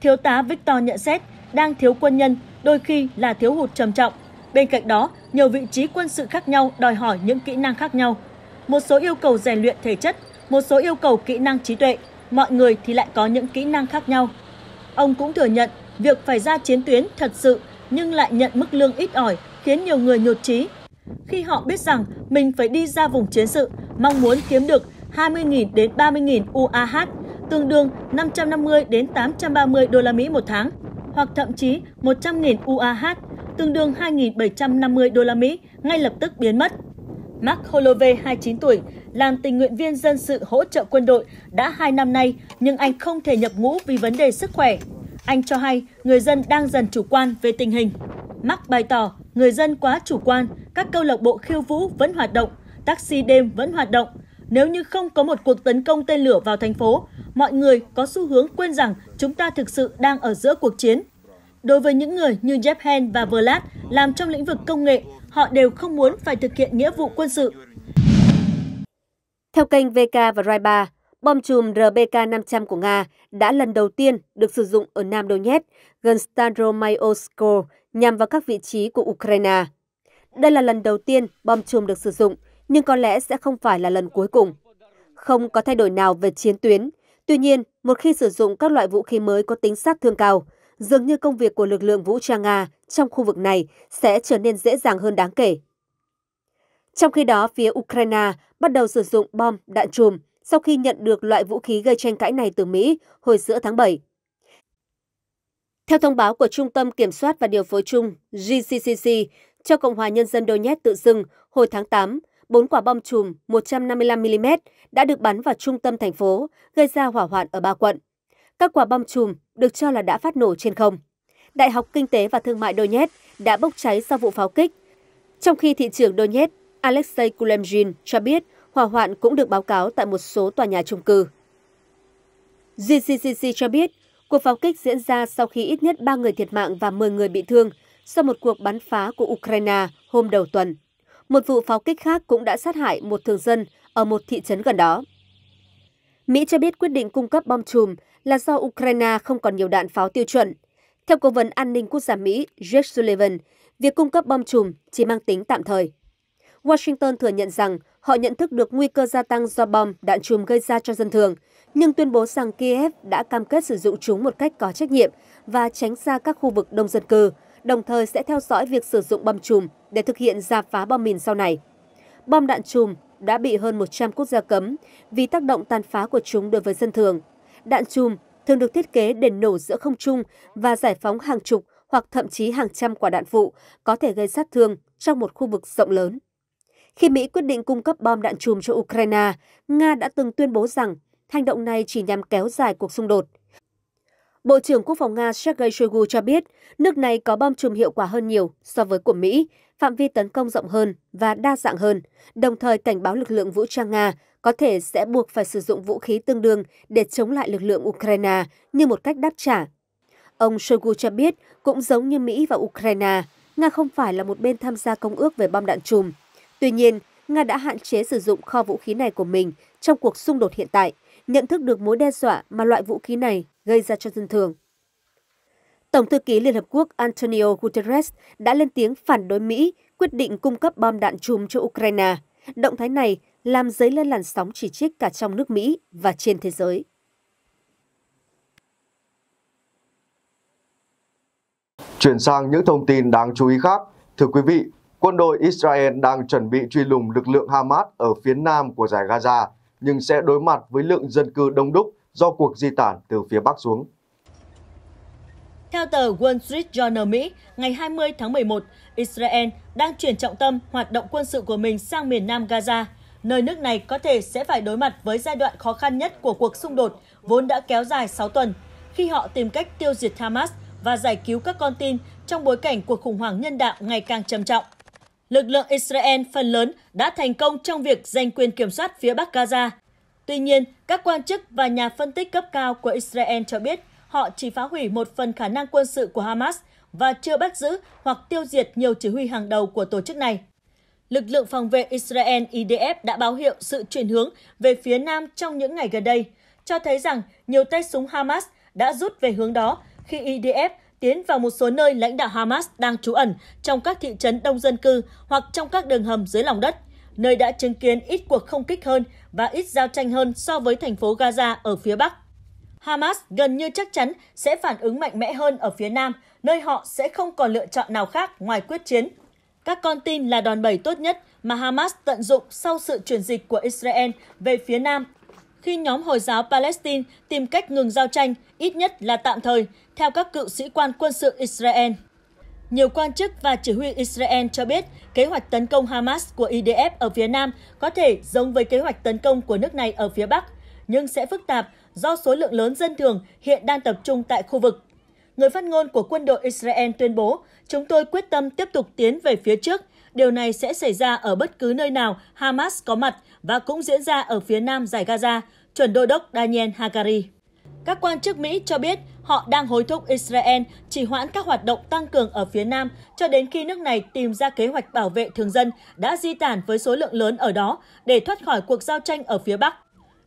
Thiếu tá Victor nhận xét, đang thiếu quân nhân, đôi khi là thiếu hụt trầm trọng. Bên cạnh đó, nhiều vị trí quân sự khác nhau đòi hỏi những kỹ năng khác nhau. Một số yêu cầu rèn luyện thể chất, một số yêu cầu kỹ năng trí tuệ, mọi người thì lại có những kỹ năng khác nhau. Ông cũng thừa nhận việc phải ra chiến tuyến thật sự nhưng lại nhận mức lương ít ỏi, khiến nhiều người nhột trí Khi họ biết rằng mình phải đi ra vùng chiến sự, mong muốn kiếm được 20.000 đến 30.000 UAH, tương đương 550 đến 830 đô la Mỹ một tháng, hoặc thậm chí 100.000 UAH, tương đương 2.750 đô la Mỹ, ngay lập tức biến mất. Mark Holloway, 29 tuổi, làm tình nguyện viên dân sự hỗ trợ quân đội đã 2 năm nay, nhưng anh không thể nhập ngũ vì vấn đề sức khỏe anh cho hay người dân đang dần chủ quan về tình hình. Mắc bày tỏ người dân quá chủ quan, các câu lạc bộ khiêu vũ vẫn hoạt động, taxi đêm vẫn hoạt động. Nếu như không có một cuộc tấn công tên lửa vào thành phố, mọi người có xu hướng quên rằng chúng ta thực sự đang ở giữa cuộc chiến. Đối với những người như Jeff Hen và Vlad làm trong lĩnh vực công nghệ, họ đều không muốn phải thực hiện nghĩa vụ quân sự. Theo kênh VK và Rai3. Bom chùm RBK-500 của Nga đã lần đầu tiên được sử dụng ở Nam Donetsk, gần Staromayosko, nhằm vào các vị trí của Ukraine. Đây là lần đầu tiên bom chùm được sử dụng, nhưng có lẽ sẽ không phải là lần cuối cùng. Không có thay đổi nào về chiến tuyến. Tuy nhiên, một khi sử dụng các loại vũ khí mới có tính sát thương cao, dường như công việc của lực lượng vũ trang Nga trong khu vực này sẽ trở nên dễ dàng hơn đáng kể. Trong khi đó, phía Ukraine bắt đầu sử dụng bom, đạn chùm sau khi nhận được loại vũ khí gây tranh cãi này từ Mỹ hồi giữa tháng 7. Theo thông báo của Trung tâm Kiểm soát và Điều phối chung GCCC cho Cộng hòa Nhân dân Donetsk tự xưng hồi tháng 8, bốn quả bom chùm 155mm đã được bắn vào trung tâm thành phố, gây ra hỏa hoạn ở ba quận. Các quả bom chùm được cho là đã phát nổ trên không. Đại học Kinh tế và Thương mại Donetsk đã bốc cháy sau vụ pháo kích, trong khi thị trưởng Donetsk Alexei Kulemjin cho biết Hỏa hoạn cũng được báo cáo tại một số tòa nhà chung cư. GCCC cho biết, cuộc pháo kích diễn ra sau khi ít nhất 3 người thiệt mạng và 10 người bị thương sau một cuộc bắn phá của Ukraine hôm đầu tuần. Một vụ pháo kích khác cũng đã sát hại một thường dân ở một thị trấn gần đó. Mỹ cho biết quyết định cung cấp bom chùm là do Ukraine không còn nhiều đạn pháo tiêu chuẩn. Theo Cố vấn An ninh Quốc gia Mỹ Jake Sullivan, việc cung cấp bom chùm chỉ mang tính tạm thời. Washington thừa nhận rằng họ nhận thức được nguy cơ gia tăng do bom, đạn chùm gây ra cho dân thường, nhưng tuyên bố rằng Kiev đã cam kết sử dụng chúng một cách có trách nhiệm và tránh xa các khu vực đông dân cư, đồng thời sẽ theo dõi việc sử dụng bom chùm để thực hiện giả phá bom mìn sau này. Bom đạn chùm đã bị hơn 100 quốc gia cấm vì tác động tàn phá của chúng đối với dân thường. Đạn chùm thường được thiết kế để nổ giữa không trung và giải phóng hàng chục hoặc thậm chí hàng trăm quả đạn phụ có thể gây sát thương trong một khu vực rộng lớn. Khi Mỹ quyết định cung cấp bom đạn chùm cho Ukraine, Nga đã từng tuyên bố rằng hành động này chỉ nhằm kéo dài cuộc xung đột. Bộ trưởng Quốc phòng Nga Sergei Shoigu cho biết, nước này có bom chùm hiệu quả hơn nhiều so với của Mỹ, phạm vi tấn công rộng hơn và đa dạng hơn, đồng thời cảnh báo lực lượng vũ trang Nga có thể sẽ buộc phải sử dụng vũ khí tương đương để chống lại lực lượng Ukraine như một cách đáp trả. Ông Shoigu cho biết, cũng giống như Mỹ và Ukraine, Nga không phải là một bên tham gia công ước về bom đạn chùm, Tuy nhiên, Nga đã hạn chế sử dụng kho vũ khí này của mình trong cuộc xung đột hiện tại, nhận thức được mối đe dọa mà loại vũ khí này gây ra cho dân thường. Tổng thư ký Liên Hợp Quốc Antonio Guterres đã lên tiếng phản đối Mỹ quyết định cung cấp bom đạn chùm cho Ukraine. Động thái này làm dấy lên làn sóng chỉ trích cả trong nước Mỹ và trên thế giới. Chuyển sang những thông tin đáng chú ý khác. Thưa quý vị, quân đội Israel đang chuẩn bị truy lùng lực lượng Hamas ở phía nam của giải Gaza, nhưng sẽ đối mặt với lượng dân cư đông đúc do cuộc di tản từ phía bắc xuống. Theo tờ Wall Street Journal Mỹ, ngày 20 tháng 11, Israel đang chuyển trọng tâm hoạt động quân sự của mình sang miền nam Gaza, nơi nước này có thể sẽ phải đối mặt với giai đoạn khó khăn nhất của cuộc xung đột vốn đã kéo dài 6 tuần, khi họ tìm cách tiêu diệt Hamas và giải cứu các con tin trong bối cảnh cuộc khủng hoảng nhân đạo ngày càng trầm trọng lực lượng Israel phần lớn đã thành công trong việc giành quyền kiểm soát phía Bắc Gaza. Tuy nhiên, các quan chức và nhà phân tích cấp cao của Israel cho biết họ chỉ phá hủy một phần khả năng quân sự của Hamas và chưa bắt giữ hoặc tiêu diệt nhiều chỉ huy hàng đầu của tổ chức này. Lực lượng phòng vệ Israel IDF đã báo hiệu sự chuyển hướng về phía nam trong những ngày gần đây, cho thấy rằng nhiều tay súng Hamas đã rút về hướng đó khi IDF tiến vào một số nơi lãnh đạo Hamas đang trú ẩn trong các thị trấn đông dân cư hoặc trong các đường hầm dưới lòng đất, nơi đã chứng kiến ít cuộc không kích hơn và ít giao tranh hơn so với thành phố Gaza ở phía Bắc. Hamas gần như chắc chắn sẽ phản ứng mạnh mẽ hơn ở phía Nam, nơi họ sẽ không còn lựa chọn nào khác ngoài quyết chiến. Các con tin là đòn bẩy tốt nhất mà Hamas tận dụng sau sự chuyển dịch của Israel về phía Nam khi nhóm Hồi giáo Palestine tìm cách ngừng giao tranh, ít nhất là tạm thời, theo các cựu sĩ quan quân sự Israel. Nhiều quan chức và chỉ huy Israel cho biết kế hoạch tấn công Hamas của IDF ở phía Nam có thể giống với kế hoạch tấn công của nước này ở phía Bắc, nhưng sẽ phức tạp do số lượng lớn dân thường hiện đang tập trung tại khu vực. Người phát ngôn của quân đội Israel tuyên bố, chúng tôi quyết tâm tiếp tục tiến về phía trước. Điều này sẽ xảy ra ở bất cứ nơi nào Hamas có mặt và cũng diễn ra ở phía nam giải Gaza, chuẩn đô đốc Daniel Hagari. Các quan chức Mỹ cho biết họ đang hối thúc Israel chỉ hoãn các hoạt động tăng cường ở phía Nam cho đến khi nước này tìm ra kế hoạch bảo vệ thường dân đã di tản với số lượng lớn ở đó để thoát khỏi cuộc giao tranh ở phía Bắc.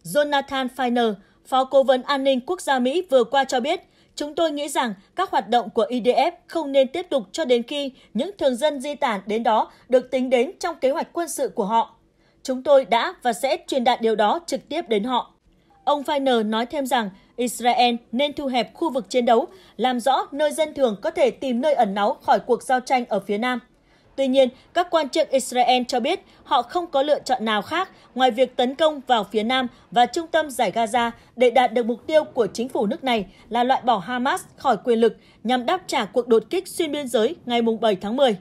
Jonathan Feiner, Phó Cố vấn An ninh Quốc gia Mỹ vừa qua cho biết, chúng tôi nghĩ rằng các hoạt động của IDF không nên tiếp tục cho đến khi những thường dân di tản đến đó được tính đến trong kế hoạch quân sự của họ. Chúng tôi đã và sẽ truyền đạt điều đó trực tiếp đến họ. Ông Feiner nói thêm rằng Israel nên thu hẹp khu vực chiến đấu, làm rõ nơi dân thường có thể tìm nơi ẩn náu khỏi cuộc giao tranh ở phía Nam. Tuy nhiên, các quan chức Israel cho biết họ không có lựa chọn nào khác ngoài việc tấn công vào phía Nam và trung tâm giải Gaza để đạt được mục tiêu của chính phủ nước này là loại bỏ Hamas khỏi quyền lực nhằm đáp trả cuộc đột kích xuyên biên giới ngày 7 tháng 10.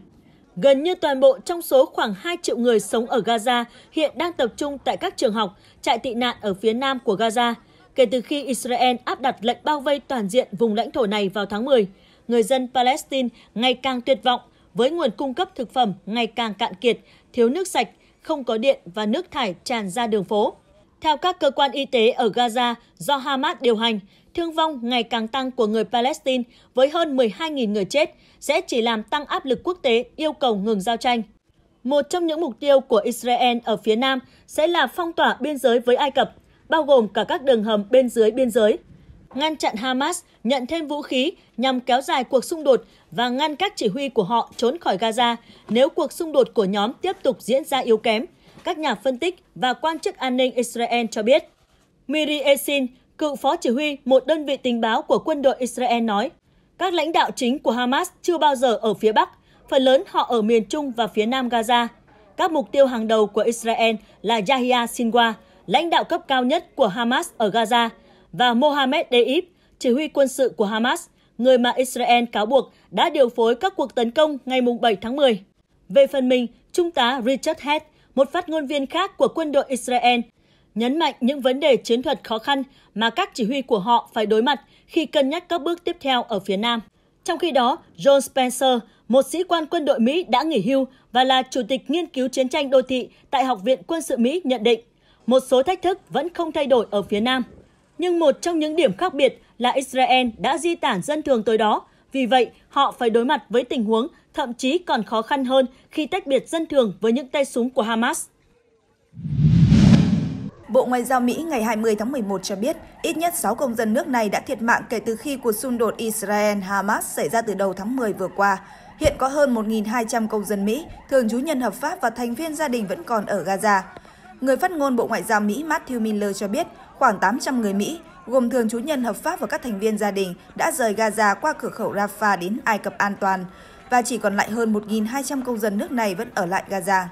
Gần như toàn bộ trong số khoảng 2 triệu người sống ở Gaza hiện đang tập trung tại các trường học, trại tị nạn ở phía nam của Gaza, kể từ khi Israel áp đặt lệnh bao vây toàn diện vùng lãnh thổ này vào tháng 10. Người dân Palestine ngày càng tuyệt vọng với nguồn cung cấp thực phẩm ngày càng cạn kiệt, thiếu nước sạch, không có điện và nước thải tràn ra đường phố. Theo các cơ quan y tế ở Gaza do Hamas điều hành, thương vong ngày càng tăng của người Palestine với hơn 12.000 người chết, sẽ chỉ làm tăng áp lực quốc tế yêu cầu ngừng giao tranh. Một trong những mục tiêu của Israel ở phía Nam sẽ là phong tỏa biên giới với Ai Cập, bao gồm cả các đường hầm bên dưới biên giới, ngăn chặn Hamas nhận thêm vũ khí nhằm kéo dài cuộc xung đột và ngăn các chỉ huy của họ trốn khỏi Gaza nếu cuộc xung đột của nhóm tiếp tục diễn ra yếu kém, các nhà phân tích và quan chức an ninh Israel cho biết. Miri Esin, cựu phó chỉ huy một đơn vị tình báo của quân đội Israel nói, các lãnh đạo chính của Hamas chưa bao giờ ở phía Bắc, phần lớn họ ở miền Trung và phía Nam Gaza. Các mục tiêu hàng đầu của Israel là Yahya Sinwar, lãnh đạo cấp cao nhất của Hamas ở Gaza, và Mohammed Deib, chỉ huy quân sự của Hamas, người mà Israel cáo buộc đã điều phối các cuộc tấn công ngày 7 tháng 10. Về phần mình, Trung tá Richard Head, một phát ngôn viên khác của quân đội Israel, nhấn mạnh những vấn đề chiến thuật khó khăn mà các chỉ huy của họ phải đối mặt khi cân nhắc các bước tiếp theo ở phía Nam. Trong khi đó, John Spencer, một sĩ quan quân đội Mỹ đã nghỉ hưu và là chủ tịch nghiên cứu chiến tranh đô thị tại Học viện Quân sự Mỹ nhận định, một số thách thức vẫn không thay đổi ở phía Nam. Nhưng một trong những điểm khác biệt là Israel đã di tản dân thường tới đó, vì vậy họ phải đối mặt với tình huống thậm chí còn khó khăn hơn khi tách biệt dân thường với những tay súng của Hamas. Bộ Ngoại giao Mỹ ngày 20 tháng 11 cho biết, ít nhất 6 công dân nước này đã thiệt mạng kể từ khi cuộc xung đột Israel-Hamas xảy ra từ đầu tháng 10 vừa qua. Hiện có hơn 1.200 công dân Mỹ, thường trú nhân hợp pháp và thành viên gia đình vẫn còn ở Gaza. Người phát ngôn Bộ Ngoại giao Mỹ Matthew Miller cho biết, khoảng 800 người Mỹ, gồm thường trú nhân hợp pháp và các thành viên gia đình, đã rời Gaza qua cửa khẩu Rafah đến Ai Cập an toàn, và chỉ còn lại hơn 1.200 công dân nước này vẫn ở lại Gaza.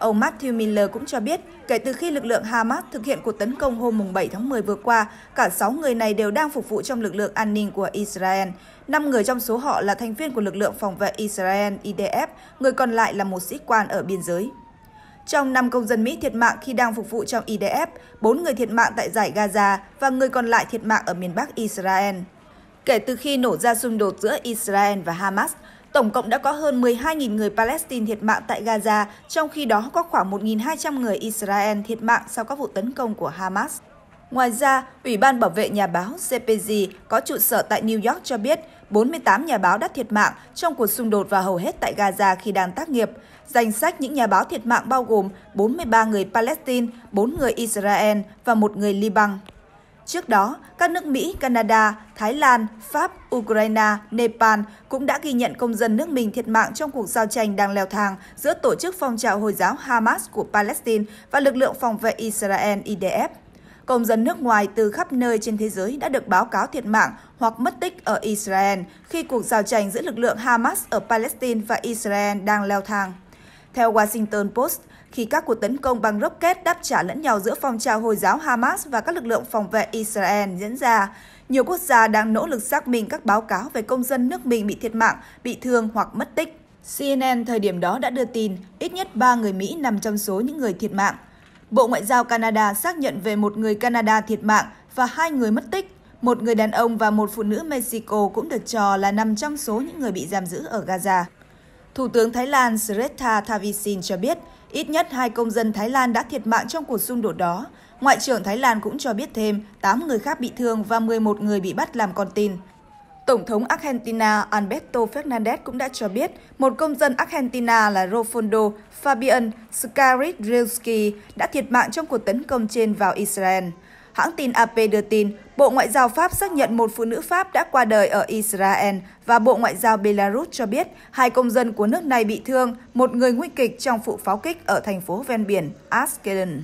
Ông Matthew Miller cũng cho biết, kể từ khi lực lượng Hamas thực hiện cuộc tấn công hôm 7 tháng 10 vừa qua, cả 6 người này đều đang phục vụ trong lực lượng an ninh của Israel. 5 người trong số họ là thành viên của lực lượng phòng vệ Israel IDF, người còn lại là một sĩ quan ở biên giới. Trong 5 công dân Mỹ thiệt mạng khi đang phục vụ trong IDF, 4 người thiệt mạng tại giải Gaza và người còn lại thiệt mạng ở miền Bắc Israel. Kể từ khi nổ ra xung đột giữa Israel và Hamas, Tổng cộng đã có hơn 12.000 người Palestine thiệt mạng tại Gaza, trong khi đó có khoảng 1.200 người Israel thiệt mạng sau các vụ tấn công của Hamas. Ngoài ra, Ủy ban Bảo vệ Nhà báo CPG có trụ sở tại New York cho biết 48 nhà báo đã thiệt mạng trong cuộc xung đột và hầu hết tại Gaza khi đang tác nghiệp. Danh sách những nhà báo thiệt mạng bao gồm 43 người Palestine, 4 người Israel và một người Liban. Trước đó, các nước Mỹ, Canada, Thái Lan, Pháp, Ukraine, Nepal cũng đã ghi nhận công dân nước mình thiệt mạng trong cuộc giao tranh đang leo thang giữa tổ chức phong trào Hồi giáo Hamas của Palestine và lực lượng phòng vệ Israel IDF. Công dân nước ngoài từ khắp nơi trên thế giới đã được báo cáo thiệt mạng hoặc mất tích ở Israel khi cuộc giao tranh giữa lực lượng Hamas ở Palestine và Israel đang leo thang. Theo Washington Post, khi các cuộc tấn công bằng rocket đáp trả lẫn nhau giữa phong trào Hồi giáo Hamas và các lực lượng phòng vệ Israel diễn ra. Nhiều quốc gia đang nỗ lực xác minh các báo cáo về công dân nước mình bị thiệt mạng, bị thương hoặc mất tích. CNN thời điểm đó đã đưa tin ít nhất 3 người Mỹ nằm trong số những người thiệt mạng. Bộ Ngoại giao Canada xác nhận về một người Canada thiệt mạng và hai người mất tích. Một người đàn ông và một phụ nữ Mexico cũng được cho là nằm trong số những người bị giam giữ ở Gaza. Thủ tướng Thái Lan Srettha Thavisin cho biết Ít nhất hai công dân Thái Lan đã thiệt mạng trong cuộc xung đột đó. Ngoại trưởng Thái Lan cũng cho biết thêm 8 người khác bị thương và 11 người bị bắt làm con tin. Tổng thống Argentina Alberto Fernandez cũng đã cho biết một công dân Argentina là Rofondo Fabian Scaridrewski đã thiệt mạng trong cuộc tấn công trên vào Israel. Hãng tin AP đưa tin, Bộ Ngoại giao Pháp xác nhận một phụ nữ Pháp đã qua đời ở Israel và Bộ Ngoại giao Belarus cho biết hai công dân của nước này bị thương, một người nguy kịch trong vụ pháo kích ở thành phố ven biển Ashkelon.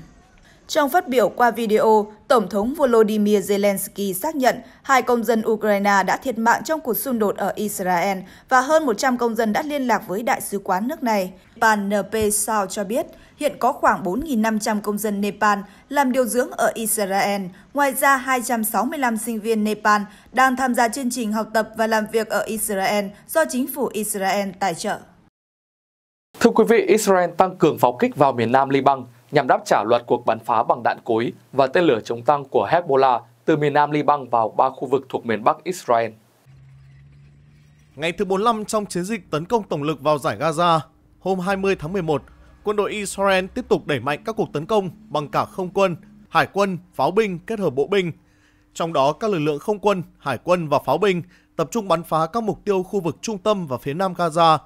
Trong phát biểu qua video, Tổng thống Volodymyr Zelensky xác nhận hai công dân Ukraine đã thiệt mạng trong cuộc xung đột ở Israel và hơn 100 công dân đã liên lạc với đại sứ quán nước này. Pan NP Sao cho biết, hiện có khoảng 4.500 công dân Nepal làm điều dưỡng ở Israel. Ngoài ra, 265 sinh viên Nepal đang tham gia chương trình học tập và làm việc ở Israel do chính phủ Israel tài trợ. Thưa quý vị, Israel tăng cường pháo kích vào miền nam Liban nhằm đáp trả loạt cuộc bắn phá bằng đạn cối và tên lửa chống tăng của Hezbollah từ miền nam Liban vào ba khu vực thuộc miền bắc Israel. Ngày thứ 45 trong chiến dịch tấn công tổng lực vào giải Gaza, hôm 20 tháng 11, quân đội Israel tiếp tục đẩy mạnh các cuộc tấn công bằng cả không quân, hải quân, pháo binh kết hợp bộ binh. Trong đó, các lực lượng không quân, hải quân và pháo binh tập trung bắn phá các mục tiêu khu vực trung tâm và phía nam Gaza,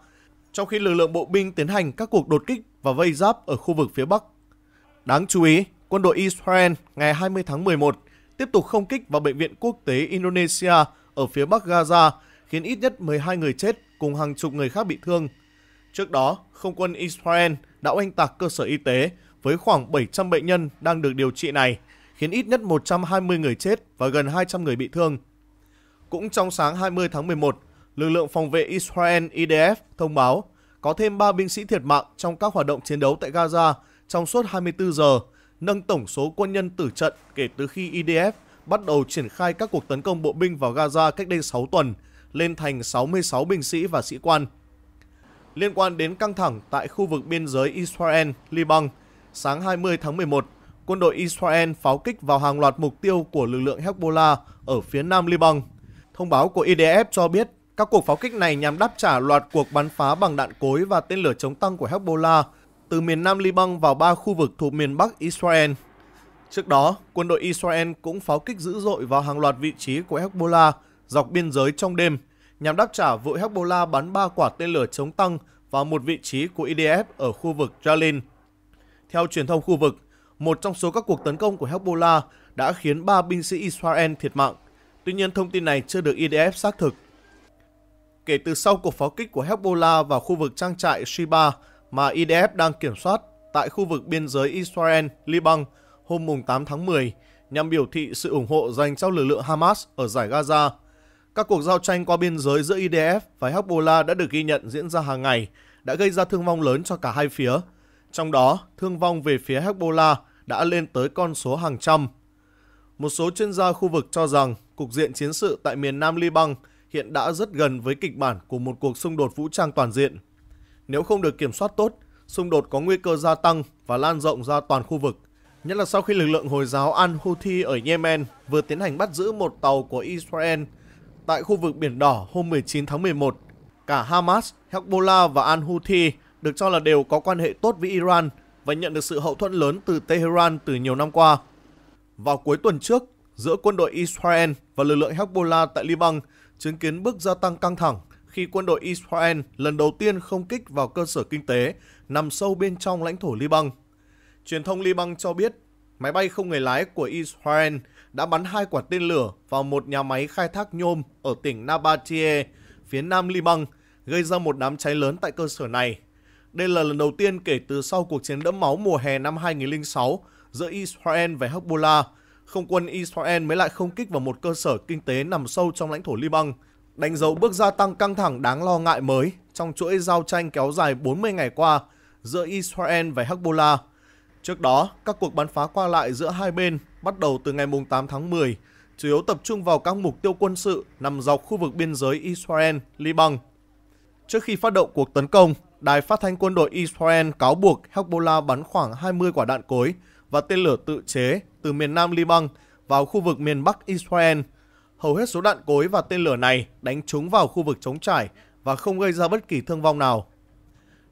trong khi lực lượng bộ binh tiến hành các cuộc đột kích và vây giáp ở khu vực phía bắc Đáng chú ý, quân đội Israel ngày 20 tháng 11 tiếp tục không kích vào bệnh viện quốc tế Indonesia ở phía bắc Gaza, khiến ít nhất 12 người chết cùng hàng chục người khác bị thương. Trước đó, không quân Israel đã oanh tạc cơ sở y tế với khoảng 700 bệnh nhân đang được điều trị này, khiến ít nhất 120 người chết và gần 200 người bị thương. Cũng trong sáng 20 tháng 11, lực lượng phòng vệ Israel IDF thông báo có thêm 3 binh sĩ thiệt mạng trong các hoạt động chiến đấu tại Gaza trong suốt 24 giờ, nâng tổng số quân nhân tử trận kể từ khi IDF bắt đầu triển khai các cuộc tấn công bộ binh vào Gaza cách đây 6 tuần lên thành 66 binh sĩ và sĩ quan. Liên quan đến căng thẳng tại khu vực biên giới Israel-Liban, sáng 20 tháng 11, quân đội Israel pháo kích vào hàng loạt mục tiêu của lực lượng Hezbollah ở phía nam Liban. Thông báo của IDF cho biết các cuộc pháo kích này nhằm đáp trả loạt cuộc bắn phá bằng đạn cối và tên lửa chống tăng của Hezbollah từ miền Nam Liban vào ba khu vực thuộc miền Bắc Israel. Trước đó, quân đội Israel cũng pháo kích dữ dội vào hàng loạt vị trí của Hezbollah dọc biên giới trong đêm, nhằm đáp trả vụ Hezbollah bắn ba quả tên lửa chống tăng vào một vị trí của IDF e ở khu vực Jalin. Theo truyền thông khu vực, một trong số các cuộc tấn công của Hezbollah đã khiến ba binh sĩ Israel thiệt mạng. Tuy nhiên, thông tin này chưa được IDF e xác thực. Kể từ sau cuộc pháo kích của Hezbollah vào khu vực trang trại Shiba mà IDF đang kiểm soát tại khu vực biên giới Israel-Liban hôm 8 tháng 10 nhằm biểu thị sự ủng hộ dành cho lực lượng Hamas ở giải Gaza. Các cuộc giao tranh qua biên giới giữa IDF và Hezbollah đã được ghi nhận diễn ra hàng ngày, đã gây ra thương vong lớn cho cả hai phía. Trong đó, thương vong về phía Hezbollah đã lên tới con số hàng trăm. Một số chuyên gia khu vực cho rằng cục diện chiến sự tại miền Nam Liban hiện đã rất gần với kịch bản của một cuộc xung đột vũ trang toàn diện nếu không được kiểm soát tốt, xung đột có nguy cơ gia tăng và lan rộng ra toàn khu vực. Nhất là sau khi lực lượng Hồi giáo Al-Houthi ở Yemen vừa tiến hành bắt giữ một tàu của Israel tại khu vực Biển Đỏ hôm 19 tháng 11. Cả Hamas, Hezbollah và Al-Houthi được cho là đều có quan hệ tốt với Iran và nhận được sự hậu thuẫn lớn từ Tehran từ nhiều năm qua. Vào cuối tuần trước, giữa quân đội Israel và lực lượng Hezbollah tại Liban chứng kiến bước gia tăng căng thẳng khi quân đội Israel lần đầu tiên không kích vào cơ sở kinh tế nằm sâu bên trong lãnh thổ Liban. Truyền thông Liban cho biết máy bay không người lái của Israel đã bắn hai quả tên lửa vào một nhà máy khai thác nhôm ở tỉnh Nabatie, phía nam Liban, gây ra một đám cháy lớn tại cơ sở này. Đây là lần đầu tiên kể từ sau cuộc chiến đẫm máu mùa hè năm 2006 giữa Israel và Hezbollah, không quân Israel mới lại không kích vào một cơ sở kinh tế nằm sâu trong lãnh thổ Liban – đánh dấu bước gia tăng căng thẳng đáng lo ngại mới trong chuỗi giao tranh kéo dài 40 ngày qua giữa Israel và Hezbollah. Trước đó, các cuộc bắn phá qua lại giữa hai bên bắt đầu từ ngày 8 tháng 10, chủ yếu tập trung vào các mục tiêu quân sự nằm dọc khu vực biên giới Israel, Liban. Trước khi phát động cuộc tấn công, đài phát thanh quân đội Israel cáo buộc Hezbollah bắn khoảng 20 quả đạn cối và tên lửa tự chế từ miền nam Liban vào khu vực miền bắc Israel – hầu hết số đạn cối và tên lửa này đánh trúng vào khu vực chống trải và không gây ra bất kỳ thương vong nào.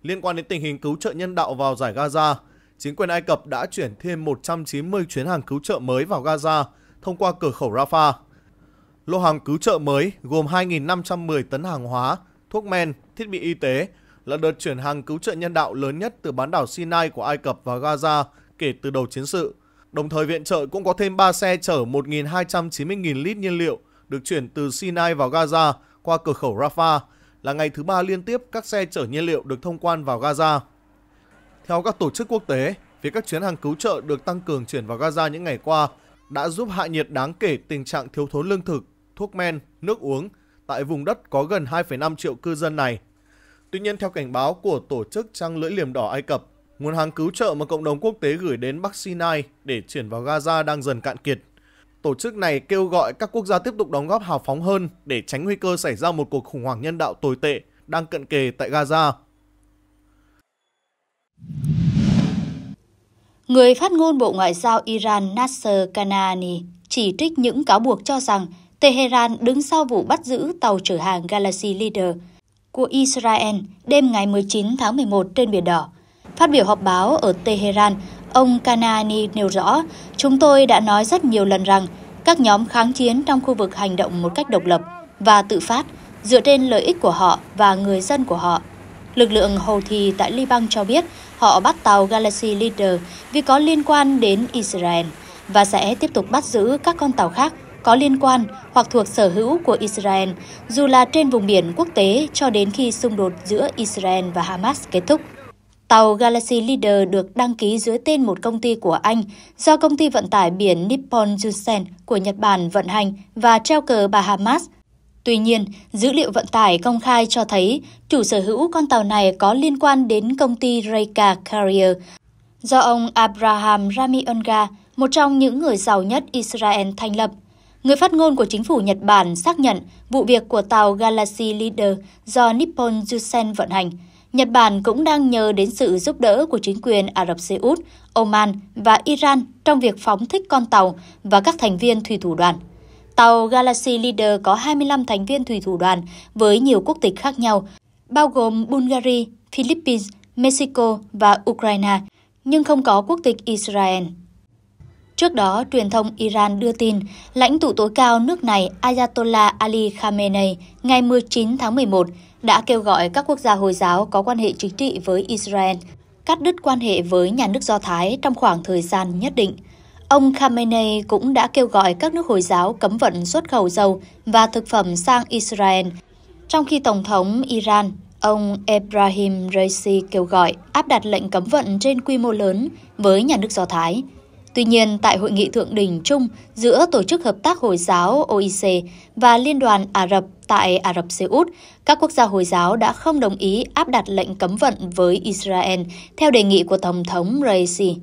Liên quan đến tình hình cứu trợ nhân đạo vào giải Gaza, chính quyền Ai Cập đã chuyển thêm 190 chuyến hàng cứu trợ mới vào Gaza thông qua cửa khẩu Rafah. Lô hàng cứu trợ mới gồm 2.510 tấn hàng hóa, thuốc men, thiết bị y tế là đợt chuyển hàng cứu trợ nhân đạo lớn nhất từ bán đảo Sinai của Ai Cập vào Gaza kể từ đầu chiến sự – Đồng thời viện trợ cũng có thêm 3 xe chở 1.290.000 lít nhiên liệu được chuyển từ Sinai vào Gaza qua cửa khẩu Rafah là ngày thứ ba liên tiếp các xe chở nhiên liệu được thông quan vào Gaza. Theo các tổ chức quốc tế, việc các chuyến hàng cứu trợ được tăng cường chuyển vào Gaza những ngày qua đã giúp hạ nhiệt đáng kể tình trạng thiếu thốn lương thực, thuốc men, nước uống tại vùng đất có gần 2,5 triệu cư dân này. Tuy nhiên, theo cảnh báo của tổ chức trăng lưỡi liềm đỏ Ai Cập, Nguồn hàng cứu trợ mà cộng đồng quốc tế gửi đến Bắc Sinai để chuyển vào Gaza đang dần cạn kiệt. Tổ chức này kêu gọi các quốc gia tiếp tục đóng góp hào phóng hơn để tránh nguy cơ xảy ra một cuộc khủng hoảng nhân đạo tồi tệ đang cận kề tại Gaza. Người phát ngôn Bộ Ngoại giao Iran Nasser Kanani chỉ trích những cáo buộc cho rằng Tehran đứng sau vụ bắt giữ tàu chở hàng Galaxy Leader của Israel đêm ngày 19 tháng 11 trên Biển Đỏ, Phát biểu họp báo ở Tehran, ông Kanani nêu rõ, chúng tôi đã nói rất nhiều lần rằng các nhóm kháng chiến trong khu vực hành động một cách độc lập và tự phát dựa trên lợi ích của họ và người dân của họ. Lực lượng hầu Houthi tại Liban cho biết họ bắt tàu Galaxy Leader vì có liên quan đến Israel và sẽ tiếp tục bắt giữ các con tàu khác có liên quan hoặc thuộc sở hữu của Israel, dù là trên vùng biển quốc tế cho đến khi xung đột giữa Israel và Hamas kết thúc. Tàu Galaxy Leader được đăng ký dưới tên một công ty của Anh do công ty vận tải biển Nippon Jusen của Nhật Bản vận hành và treo cờ Bahamas. Tuy nhiên, dữ liệu vận tải công khai cho thấy chủ sở hữu con tàu này có liên quan đến công ty Reika Carrier do ông Abraham Rami Onga, một trong những người giàu nhất Israel thành lập. Người phát ngôn của chính phủ Nhật Bản xác nhận vụ việc của tàu Galaxy Leader do Nippon Jusen vận hành – Nhật Bản cũng đang nhờ đến sự giúp đỡ của chính quyền Ả Rập Xê Út, Oman và Iran trong việc phóng thích con tàu và các thành viên thủy thủ đoàn. Tàu Galaxy Leader có 25 thành viên thủy thủ đoàn với nhiều quốc tịch khác nhau, bao gồm Bulgaria, Philippines, Mexico và Ukraine, nhưng không có quốc tịch Israel. Trước đó, truyền thông Iran đưa tin lãnh tụ tối cao nước này Ayatollah Ali Khamenei ngày 19 tháng 11 đã kêu gọi các quốc gia Hồi giáo có quan hệ chính trị với Israel cắt đứt quan hệ với nhà nước Do Thái trong khoảng thời gian nhất định. Ông Khamenei cũng đã kêu gọi các nước Hồi giáo cấm vận xuất khẩu dầu và thực phẩm sang Israel, trong khi Tổng thống Iran, ông Ebrahim Raisi kêu gọi áp đặt lệnh cấm vận trên quy mô lớn với nhà nước Do Thái – Tuy nhiên, tại hội nghị thượng đỉnh chung giữa Tổ chức Hợp tác Hồi giáo OIC và Liên đoàn Ả Rập tại Ả Rập Xê Út, các quốc gia Hồi giáo đã không đồng ý áp đặt lệnh cấm vận với Israel theo đề nghị của Tổng thống Raisi.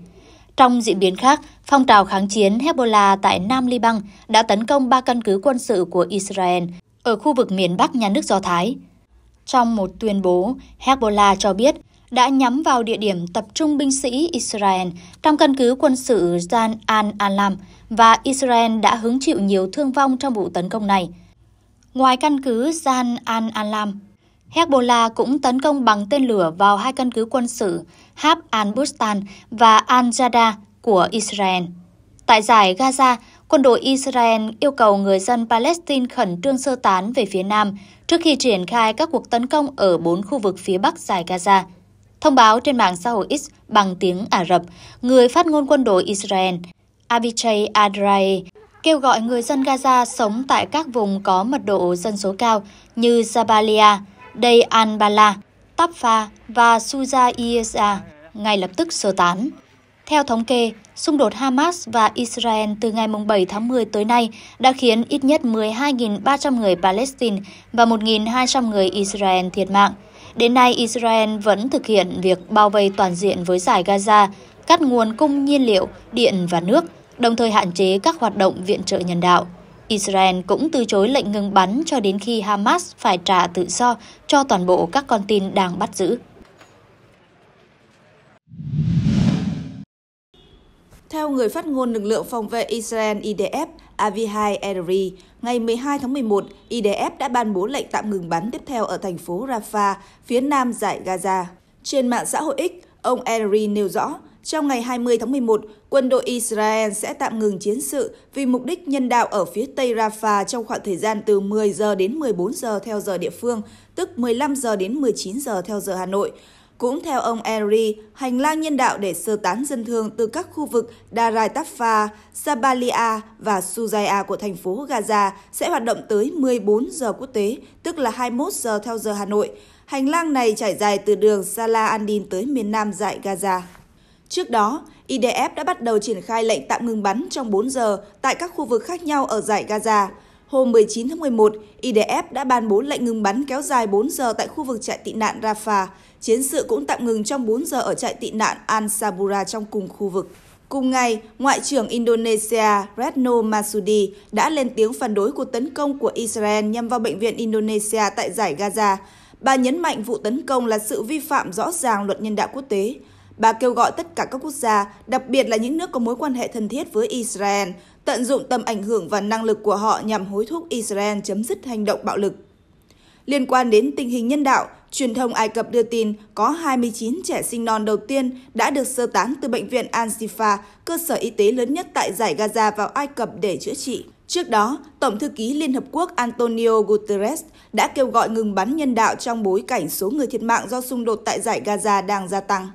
Trong diễn biến khác, phong trào kháng chiến Hezbollah tại Nam Liban đã tấn công ba căn cứ quân sự của Israel ở khu vực miền Bắc nhà nước Do Thái. Trong một tuyên bố, Hezbollah cho biết đã nhắm vào địa điểm tập trung binh sĩ Israel trong căn cứ quân sự Jan al-Alam và Israel đã hứng chịu nhiều thương vong trong vụ tấn công này. Ngoài căn cứ Jan al-Alam, Hezbollah cũng tấn công bằng tên lửa vào hai căn cứ quân sự Hab al-Bustan và al-Jada của Israel. Tại giải Gaza, quân đội Israel yêu cầu người dân Palestine khẩn trương sơ tán về phía nam trước khi triển khai các cuộc tấn công ở bốn khu vực phía bắc giải Gaza thông báo trên mạng xã hội X bằng tiếng Ả Rập, người phát ngôn quân đội Israel Abichai Adrae kêu gọi người dân Gaza sống tại các vùng có mật độ dân số cao như Jabalia, Day al-Bala, Tapfa và Suza Isa ngay lập tức sơ tán. Theo thống kê, xung đột Hamas và Israel từ ngày 7 tháng 10 tới nay đã khiến ít nhất 12.300 người Palestine và 1.200 người Israel thiệt mạng. Đến nay, Israel vẫn thực hiện việc bao vây toàn diện với giải Gaza, cắt nguồn cung nhiên liệu, điện và nước, đồng thời hạn chế các hoạt động viện trợ nhân đạo. Israel cũng từ chối lệnh ngừng bắn cho đến khi Hamas phải trả tự do cho toàn bộ các con tin đang bắt giữ. Theo người phát ngôn lực lượng phòng vệ Israel IDF, Avihai Ederi, ngày 12 tháng 11, IDF đã ban bố lệnh tạm ngừng bắn tiếp theo ở thành phố Rafah, phía nam giải Gaza. Trên mạng xã hội X, ông Ederi nêu rõ, trong ngày 20 tháng 11, quân đội Israel sẽ tạm ngừng chiến sự vì mục đích nhân đạo ở phía Tây Rafah trong khoảng thời gian từ 10 giờ đến 14 giờ theo giờ địa phương, tức 15 giờ đến 19 giờ theo giờ Hà Nội. Cũng theo ông Eri, hành lang nhân đạo để sơ tán dân thường từ các khu vực Darai Taffa, Sabalia và Suzaya của thành phố Gaza sẽ hoạt động tới 14 giờ quốc tế, tức là 21 giờ theo giờ Hà Nội. Hành lang này trải dài từ đường Salah Andin tới miền nam dại Gaza. Trước đó, IDF đã bắt đầu triển khai lệnh tạm ngừng bắn trong 4 giờ tại các khu vực khác nhau ở dải Gaza. Hôm 19 tháng 11, IDF đã ban bố lệnh ngừng bắn kéo dài 4 giờ tại khu vực trại tị nạn Rafah, Chiến sự cũng tạm ngừng trong 4 giờ ở trại tị nạn Al Sabura trong cùng khu vực. Cùng ngày, Ngoại trưởng Indonesia Retno Masudi đã lên tiếng phản đối cuộc tấn công của Israel nhằm vào bệnh viện Indonesia tại giải Gaza. Bà nhấn mạnh vụ tấn công là sự vi phạm rõ ràng luật nhân đạo quốc tế. Bà kêu gọi tất cả các quốc gia, đặc biệt là những nước có mối quan hệ thân thiết với Israel, tận dụng tầm ảnh hưởng và năng lực của họ nhằm hối thúc Israel chấm dứt hành động bạo lực. Liên quan đến tình hình nhân đạo, truyền thông Ai Cập đưa tin có 29 trẻ sinh non đầu tiên đã được sơ tán từ bệnh viện Al-Shifa, cơ sở y tế lớn nhất tại giải Gaza vào Ai Cập để chữa trị. Trước đó, Tổng thư ký Liên Hợp Quốc Antonio Guterres đã kêu gọi ngừng bắn nhân đạo trong bối cảnh số người thiệt mạng do xung đột tại giải Gaza đang gia tăng.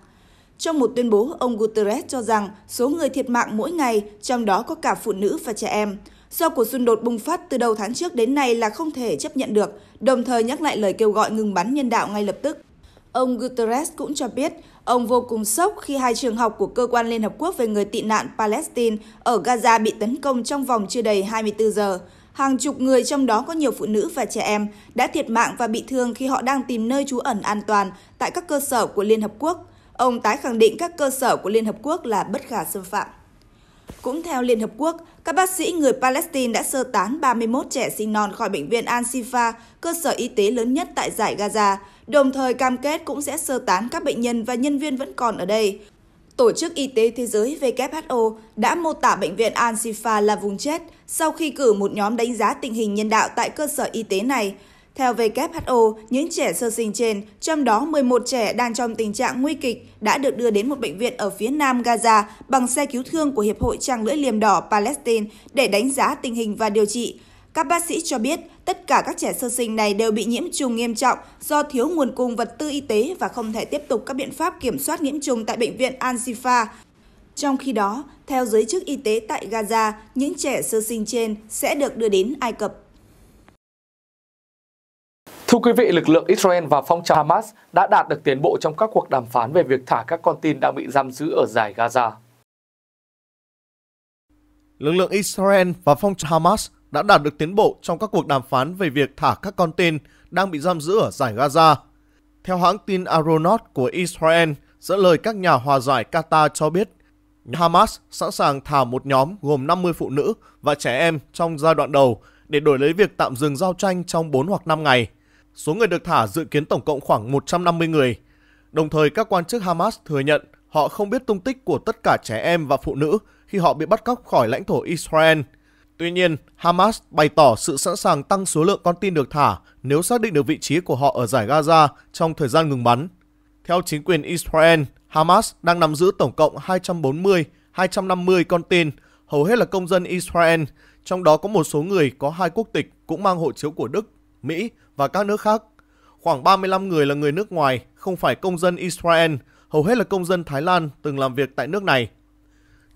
Trong một tuyên bố, ông Guterres cho rằng số người thiệt mạng mỗi ngày, trong đó có cả phụ nữ và trẻ em, do cuộc xung đột bùng phát từ đầu tháng trước đến nay là không thể chấp nhận được, đồng thời nhắc lại lời kêu gọi ngừng bắn nhân đạo ngay lập tức. Ông Guterres cũng cho biết ông vô cùng sốc khi hai trường học của Cơ quan Liên Hợp Quốc về người tị nạn Palestine ở Gaza bị tấn công trong vòng chưa đầy 24 giờ. Hàng chục người trong đó có nhiều phụ nữ và trẻ em đã thiệt mạng và bị thương khi họ đang tìm nơi trú ẩn an toàn tại các cơ sở của Liên Hợp Quốc. Ông tái khẳng định các cơ sở của Liên Hợp Quốc là bất khả xâm phạm. Cũng theo Liên Hợp Quốc, các bác sĩ người Palestine đã sơ tán 31 trẻ sinh non khỏi bệnh viện Al-Shifa, cơ sở y tế lớn nhất tại giải Gaza, đồng thời cam kết cũng sẽ sơ tán các bệnh nhân và nhân viên vẫn còn ở đây. Tổ chức Y tế Thế giới WHO đã mô tả bệnh viện Al-Shifa là vùng chết sau khi cử một nhóm đánh giá tình hình nhân đạo tại cơ sở y tế này. Theo WHO, những trẻ sơ sinh trên, trong đó 11 trẻ đang trong tình trạng nguy kịch, đã được đưa đến một bệnh viện ở phía nam Gaza bằng xe cứu thương của Hiệp hội Trăng lưỡi liềm đỏ Palestine để đánh giá tình hình và điều trị. Các bác sĩ cho biết tất cả các trẻ sơ sinh này đều bị nhiễm trùng nghiêm trọng do thiếu nguồn cung vật tư y tế và không thể tiếp tục các biện pháp kiểm soát nhiễm trùng tại bệnh viện Al-Shifa. Trong khi đó, theo giới chức y tế tại Gaza, những trẻ sơ sinh trên sẽ được đưa đến Ai Cập Thưa quý vị, lực lượng Israel và phong trào Hamas đã đạt được tiến bộ trong các cuộc đàm phán về việc thả các con tin đang bị giam giữ ở giải Gaza. Lực lượng Israel và phong trào Hamas đã đạt được tiến bộ trong các cuộc đàm phán về việc thả các con tin đang bị giam giữ ở giải Gaza. Theo hãng tin Aronot của Israel, dẫn lời các nhà hòa giải Qatar cho biết, Hamas sẵn sàng thả một nhóm gồm 50 phụ nữ và trẻ em trong giai đoạn đầu để đổi lấy việc tạm dừng giao tranh trong 4 hoặc 5 ngày. Số người được thả dự kiến tổng cộng khoảng 150 người. Đồng thời, các quan chức Hamas thừa nhận họ không biết tung tích của tất cả trẻ em và phụ nữ khi họ bị bắt cóc khỏi lãnh thổ Israel. Tuy nhiên, Hamas bày tỏ sự sẵn sàng tăng số lượng con tin được thả nếu xác định được vị trí của họ ở giải Gaza trong thời gian ngừng bắn. Theo chính quyền Israel, Hamas đang nắm giữ tổng cộng 240-250 con tin, hầu hết là công dân Israel, trong đó có một số người có hai quốc tịch cũng mang hộ chiếu của Đức, Mỹ và các nước khác. Khoảng 35 người là người nước ngoài, không phải công dân Israel, hầu hết là công dân Thái Lan từng làm việc tại nước này.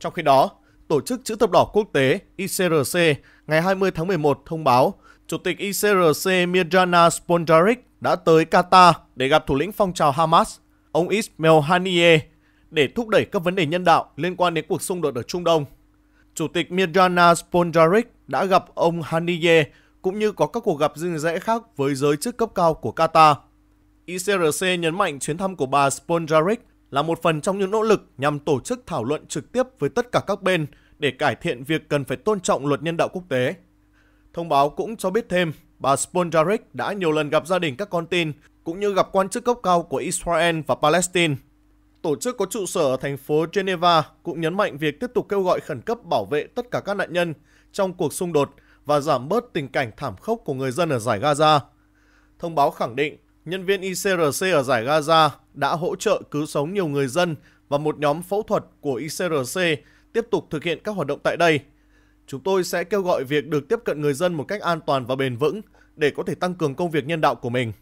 Trong khi đó, Tổ chức Chữ thập đỏ quốc tế ICRC ngày 20 tháng 11 thông báo Chủ tịch ICRC Mirjana Sponjaric đã tới Qatar để gặp thủ lĩnh phong trào Hamas, ông Ismail Haniyeh, để thúc đẩy các vấn đề nhân đạo liên quan đến cuộc xung đột ở Trung Đông. Chủ tịch Mirjana Sponjaric đã gặp ông Haniyeh cũng như có các cuộc gặp riêng rẽ khác với giới chức cấp cao của Qatar. ICRC nhấn mạnh chuyến thăm của bà Sponjaric là một phần trong những nỗ lực nhằm tổ chức thảo luận trực tiếp với tất cả các bên để cải thiện việc cần phải tôn trọng luật nhân đạo quốc tế. Thông báo cũng cho biết thêm, bà Sponjaric đã nhiều lần gặp gia đình các con tin cũng như gặp quan chức cấp cao của Israel và Palestine. Tổ chức có trụ sở ở thành phố Geneva cũng nhấn mạnh việc tiếp tục kêu gọi khẩn cấp bảo vệ tất cả các nạn nhân trong cuộc xung đột và giảm bớt tình cảnh thảm khốc của người dân ở giải Gaza. Thông báo khẳng định, nhân viên ICRC ở giải Gaza đã hỗ trợ cứu sống nhiều người dân và một nhóm phẫu thuật của ICRC tiếp tục thực hiện các hoạt động tại đây. Chúng tôi sẽ kêu gọi việc được tiếp cận người dân một cách an toàn và bền vững để có thể tăng cường công việc nhân đạo của mình.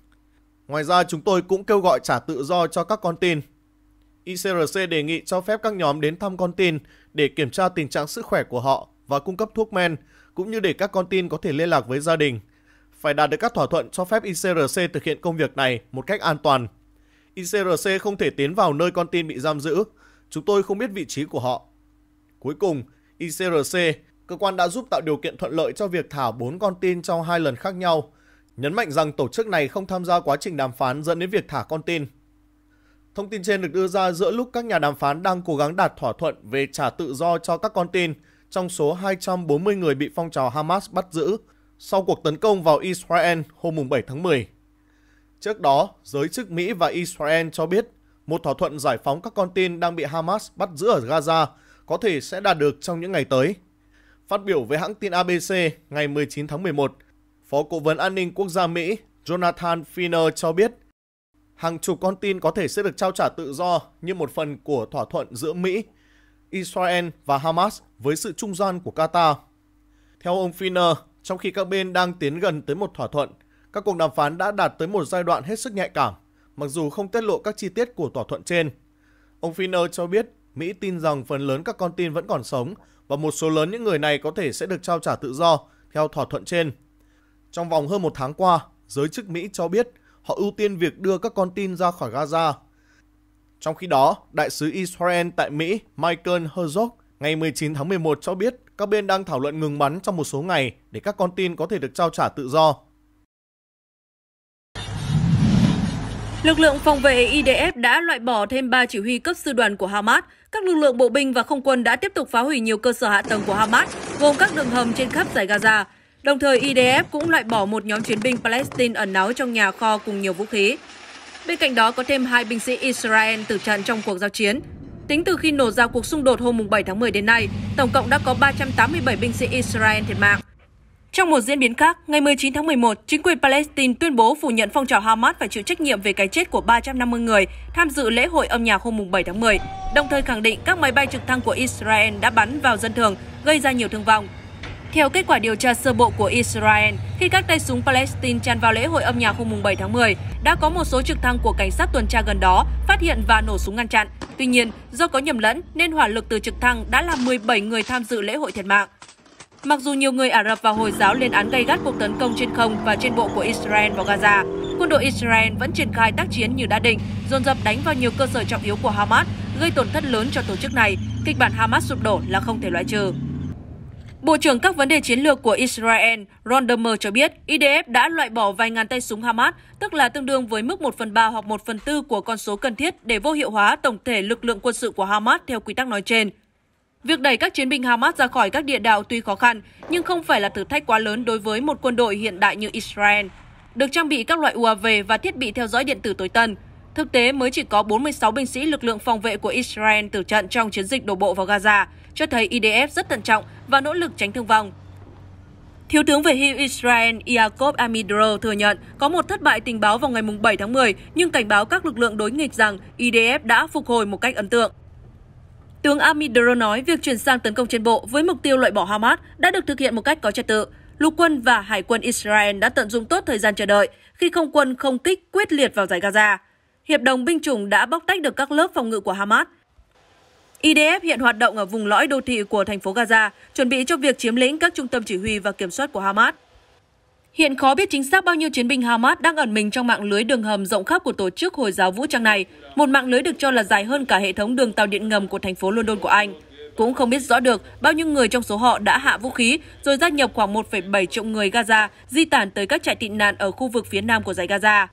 Ngoài ra, chúng tôi cũng kêu gọi trả tự do cho các con tin. ICRC đề nghị cho phép các nhóm đến thăm con tin để kiểm tra tình trạng sức khỏe của họ và cung cấp thuốc men, cũng như để các con tin có thể liên lạc với gia đình. Phải đạt được các thỏa thuận cho phép ICRC thực hiện công việc này một cách an toàn. ICRC không thể tiến vào nơi con tin bị giam giữ. Chúng tôi không biết vị trí của họ. Cuối cùng, ICRC, cơ quan đã giúp tạo điều kiện thuận lợi cho việc thả 4 con tin trong hai lần khác nhau, nhấn mạnh rằng tổ chức này không tham gia quá trình đàm phán dẫn đến việc thả con tin. Thông tin trên được đưa ra giữa lúc các nhà đàm phán đang cố gắng đạt thỏa thuận về trả tự do cho các con tin – trong số 240 người bị phong trào Hamas bắt giữ sau cuộc tấn công vào Israel hôm 7 tháng 10. Trước đó, giới chức Mỹ và Israel cho biết một thỏa thuận giải phóng các con tin đang bị Hamas bắt giữ ở Gaza có thể sẽ đạt được trong những ngày tới. Phát biểu với hãng tin ABC ngày 19 tháng 11, Phó Cố vấn An ninh Quốc gia Mỹ Jonathan Finner cho biết hàng chục con tin có thể sẽ được trao trả tự do như một phần của thỏa thuận giữa Mỹ Israel và Hamas với sự trung gian của Qatar. Theo ông Finner, trong khi các bên đang tiến gần tới một thỏa thuận, các cuộc đàm phán đã đạt tới một giai đoạn hết sức nhạy cảm, mặc dù không tiết lộ các chi tiết của thỏa thuận trên. Ông Finner cho biết Mỹ tin rằng phần lớn các con tin vẫn còn sống và một số lớn những người này có thể sẽ được trao trả tự do theo thỏa thuận trên. Trong vòng hơn một tháng qua, giới chức Mỹ cho biết họ ưu tiên việc đưa các con tin ra khỏi Gaza trong khi đó, đại sứ Israel tại Mỹ Michael Herzog ngày 19 tháng 11 cho biết các bên đang thảo luận ngừng bắn trong một số ngày để các con tin có thể được trao trả tự do. Lực lượng phòng vệ IDF đã loại bỏ thêm 3 chỉ huy cấp sư đoàn của Hamas. Các lực lượng bộ binh và không quân đã tiếp tục phá hủy nhiều cơ sở hạ tầng của Hamas, gồm các đường hầm trên khắp giải Gaza. Đồng thời, IDF cũng loại bỏ một nhóm chiến binh Palestine ẩn náu trong nhà kho cùng nhiều vũ khí. Bên cạnh đó có thêm hai binh sĩ Israel tử trận trong cuộc giao chiến. Tính từ khi nổ ra cuộc xung đột hôm 7 tháng 10 đến nay, tổng cộng đã có 387 binh sĩ Israel thiệt mạng. Trong một diễn biến khác, ngày 19 tháng 11, chính quyền Palestine tuyên bố phủ nhận phong trào Hamas và chịu trách nhiệm về cái chết của 350 người tham dự lễ hội âm nhạc hôm 7 tháng 10, đồng thời khẳng định các máy bay trực thăng của Israel đã bắn vào dân thường, gây ra nhiều thương vong, theo kết quả điều tra sơ bộ của Israel, khi các tay súng Palestine tràn vào lễ hội âm nhạc hôm 7 tháng 10, đã có một số trực thăng của cảnh sát tuần tra gần đó phát hiện và nổ súng ngăn chặn. Tuy nhiên, do có nhầm lẫn nên hỏa lực từ trực thăng đã làm 17 người tham dự lễ hội thiệt mạng. Mặc dù nhiều người Ả Rập và Hồi giáo lên án gây gắt cuộc tấn công trên không và trên bộ của Israel vào Gaza, quân đội Israel vẫn triển khai tác chiến như đã định, dồn dập đánh vào nhiều cơ sở trọng yếu của Hamas, gây tổn thất lớn cho tổ chức này. Kịch bản Hamas sụp đổ là không thể loại trừ. Bộ trưởng các vấn đề chiến lược của Israel Ron Dermer cho biết IDF đã loại bỏ vài ngàn tay súng Hamas, tức là tương đương với mức 1 phần 3 hoặc 1 phần 4 của con số cần thiết để vô hiệu hóa tổng thể lực lượng quân sự của Hamas theo quy tắc nói trên. Việc đẩy các chiến binh Hamas ra khỏi các địa đạo tuy khó khăn, nhưng không phải là thử thách quá lớn đối với một quân đội hiện đại như Israel. Được trang bị các loại UAV và thiết bị theo dõi điện tử tối tân, thực tế mới chỉ có 46 binh sĩ lực lượng phòng vệ của Israel tử trận trong chiến dịch đổ bộ vào Gaza – cho thấy IDF rất thận trọng và nỗ lực tránh thương vong. Thiếu tướng về hưu Israel Yaakov Amidro thừa nhận có một thất bại tình báo vào ngày 7 tháng 10, nhưng cảnh báo các lực lượng đối nghịch rằng IDF đã phục hồi một cách ấn tượng. Tướng Amidro nói việc chuyển sang tấn công trên bộ với mục tiêu loại bỏ Hamas đã được thực hiện một cách có trật tự. Lục quân và Hải quân Israel đã tận dụng tốt thời gian chờ đợi khi không quân không kích quyết liệt vào giải Gaza. Hiệp đồng binh chủng đã bóc tách được các lớp phòng ngự của Hamas – IDF hiện hoạt động ở vùng lõi đô thị của thành phố Gaza, chuẩn bị cho việc chiếm lĩnh các trung tâm chỉ huy và kiểm soát của Hamas. Hiện khó biết chính xác bao nhiêu chiến binh Hamas đang ẩn mình trong mạng lưới đường hầm rộng khắp của tổ chức Hồi giáo vũ trang này, một mạng lưới được cho là dài hơn cả hệ thống đường tàu điện ngầm của thành phố London của Anh. Cũng không biết rõ được bao nhiêu người trong số họ đã hạ vũ khí rồi gia nhập khoảng 1,7 triệu người Gaza di tản tới các trại tị nạn ở khu vực phía nam của giải Gaza.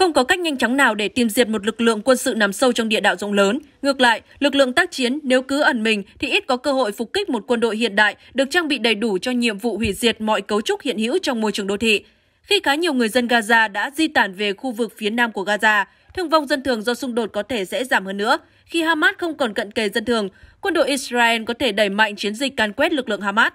Không có cách nhanh chóng nào để tìm diệt một lực lượng quân sự nằm sâu trong địa đạo rộng lớn. Ngược lại, lực lượng tác chiến nếu cứ ẩn mình thì ít có cơ hội phục kích một quân đội hiện đại được trang bị đầy đủ cho nhiệm vụ hủy diệt mọi cấu trúc hiện hữu trong môi trường đô thị. Khi khá nhiều người dân Gaza đã di tản về khu vực phía nam của Gaza, thương vong dân thường do xung đột có thể sẽ giảm hơn nữa. Khi Hamas không còn cận kề dân thường, quân đội Israel có thể đẩy mạnh chiến dịch can quét lực lượng Hamas.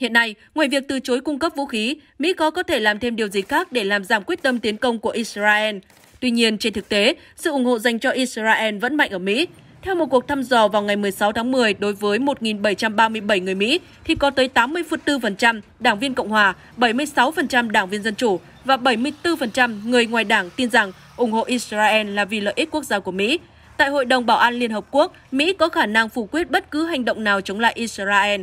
Hiện nay, ngoài việc từ chối cung cấp vũ khí, Mỹ có có thể làm thêm điều gì khác để làm giảm quyết tâm tiến công của Israel. Tuy nhiên, trên thực tế, sự ủng hộ dành cho Israel vẫn mạnh ở Mỹ. Theo một cuộc thăm dò vào ngày 16 tháng 10 đối với 1.737 người Mỹ, thì có tới 80,4% đảng viên Cộng hòa, 76% đảng viên Dân chủ và 74% người ngoài đảng tin rằng ủng hộ Israel là vì lợi ích quốc gia của Mỹ. Tại Hội đồng Bảo an Liên Hợp Quốc, Mỹ có khả năng phủ quyết bất cứ hành động nào chống lại Israel.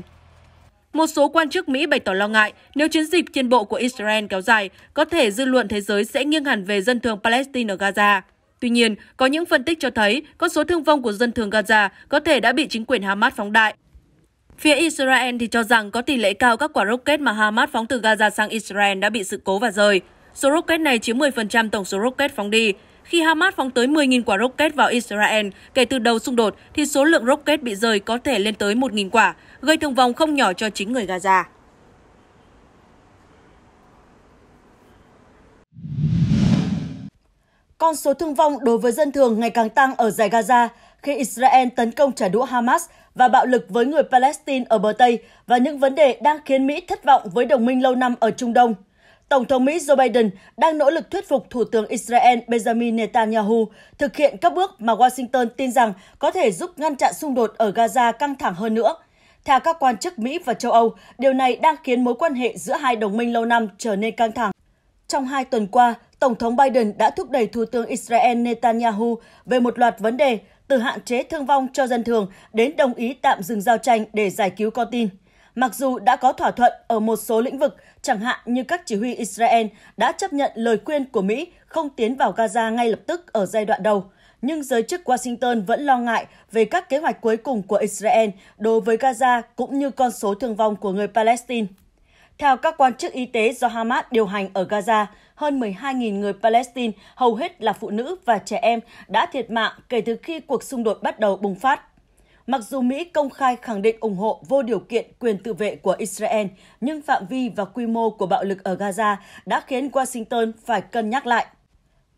Một số quan chức Mỹ bày tỏ lo ngại nếu chiến dịch trên bộ của Israel kéo dài, có thể dư luận thế giới sẽ nghiêng hẳn về dân thường Palestine ở Gaza. Tuy nhiên, có những phân tích cho thấy con số thương vong của dân thường Gaza có thể đã bị chính quyền Hamas phóng đại. Phía Israel thì cho rằng có tỷ lệ cao các quả rocket mà Hamas phóng từ Gaza sang Israel đã bị sự cố và rời. Số rocket này chiếm 10% tổng số rocket phóng đi. Khi Hamas phóng tới 10.000 quả rocket vào Israel kể từ đầu xung đột, thì số lượng rocket bị rơi có thể lên tới 1.000 quả, gây thương vong không nhỏ cho chính người Gaza. Con số thương vong đối với dân thường ngày càng tăng ở giải Gaza khi Israel tấn công trả đũa Hamas và bạo lực với người Palestine ở bờ Tây và những vấn đề đang khiến Mỹ thất vọng với đồng minh lâu năm ở Trung Đông. Tổng thống Mỹ Joe Biden đang nỗ lực thuyết phục Thủ tướng Israel Benjamin Netanyahu thực hiện các bước mà Washington tin rằng có thể giúp ngăn chặn xung đột ở Gaza căng thẳng hơn nữa. Theo các quan chức Mỹ và châu Âu, điều này đang khiến mối quan hệ giữa hai đồng minh lâu năm trở nên căng thẳng. Trong hai tuần qua, Tổng thống Biden đã thúc đẩy Thủ tướng Israel Netanyahu về một loạt vấn đề, từ hạn chế thương vong cho dân thường đến đồng ý tạm dừng giao tranh để giải cứu con tin. Mặc dù đã có thỏa thuận ở một số lĩnh vực chẳng hạn như các chỉ huy Israel đã chấp nhận lời khuyên của Mỹ không tiến vào Gaza ngay lập tức ở giai đoạn đầu, nhưng giới chức Washington vẫn lo ngại về các kế hoạch cuối cùng của Israel đối với Gaza cũng như con số thương vong của người Palestine. Theo các quan chức y tế do Hamas điều hành ở Gaza, hơn 12.000 người Palestine, hầu hết là phụ nữ và trẻ em, đã thiệt mạng kể từ khi cuộc xung đột bắt đầu bùng phát. Mặc dù Mỹ công khai khẳng định ủng hộ vô điều kiện quyền tự vệ của Israel, nhưng phạm vi và quy mô của bạo lực ở Gaza đã khiến Washington phải cân nhắc lại.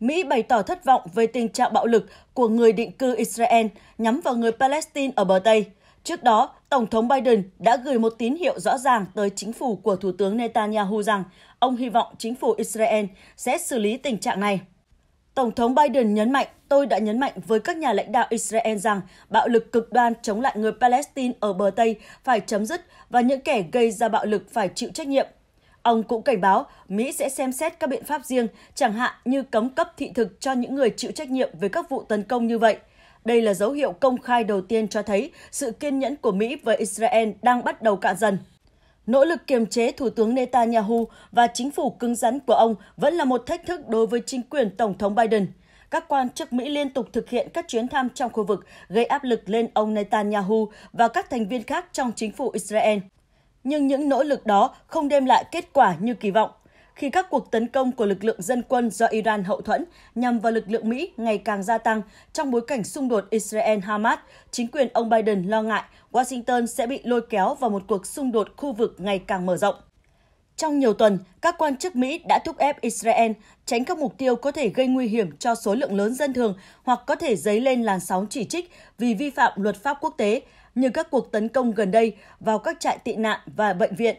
Mỹ bày tỏ thất vọng về tình trạng bạo lực của người định cư Israel nhắm vào người Palestine ở bờ Tây. Trước đó, Tổng thống Biden đã gửi một tín hiệu rõ ràng tới chính phủ của Thủ tướng Netanyahu rằng ông hy vọng chính phủ Israel sẽ xử lý tình trạng này. Tổng thống Biden nhấn mạnh, tôi đã nhấn mạnh với các nhà lãnh đạo Israel rằng bạo lực cực đoan chống lại người Palestine ở bờ Tây phải chấm dứt và những kẻ gây ra bạo lực phải chịu trách nhiệm. Ông cũng cảnh báo Mỹ sẽ xem xét các biện pháp riêng, chẳng hạn như cấm cấp thị thực cho những người chịu trách nhiệm về các vụ tấn công như vậy. Đây là dấu hiệu công khai đầu tiên cho thấy sự kiên nhẫn của Mỹ với Israel đang bắt đầu cạn dần nỗ lực kiềm chế Thủ tướng Netanyahu và chính phủ cứng rắn của ông vẫn là một thách thức đối với chính quyền Tổng thống Biden. Các quan chức Mỹ liên tục thực hiện các chuyến thăm trong khu vực, gây áp lực lên ông Netanyahu và các thành viên khác trong chính phủ Israel. Nhưng những nỗ lực đó không đem lại kết quả như kỳ vọng khi các cuộc tấn công của lực lượng dân quân do Iran hậu thuẫn nhằm vào lực lượng Mỹ ngày càng gia tăng trong bối cảnh xung đột Israel-Hamas, chính quyền ông Biden lo ngại Washington sẽ bị lôi kéo vào một cuộc xung đột khu vực ngày càng mở rộng. Trong nhiều tuần, các quan chức Mỹ đã thúc ép Israel tránh các mục tiêu có thể gây nguy hiểm cho số lượng lớn dân thường hoặc có thể dấy lên làn sóng chỉ trích vì vi phạm luật pháp quốc tế, như các cuộc tấn công gần đây vào các trại tị nạn và bệnh viện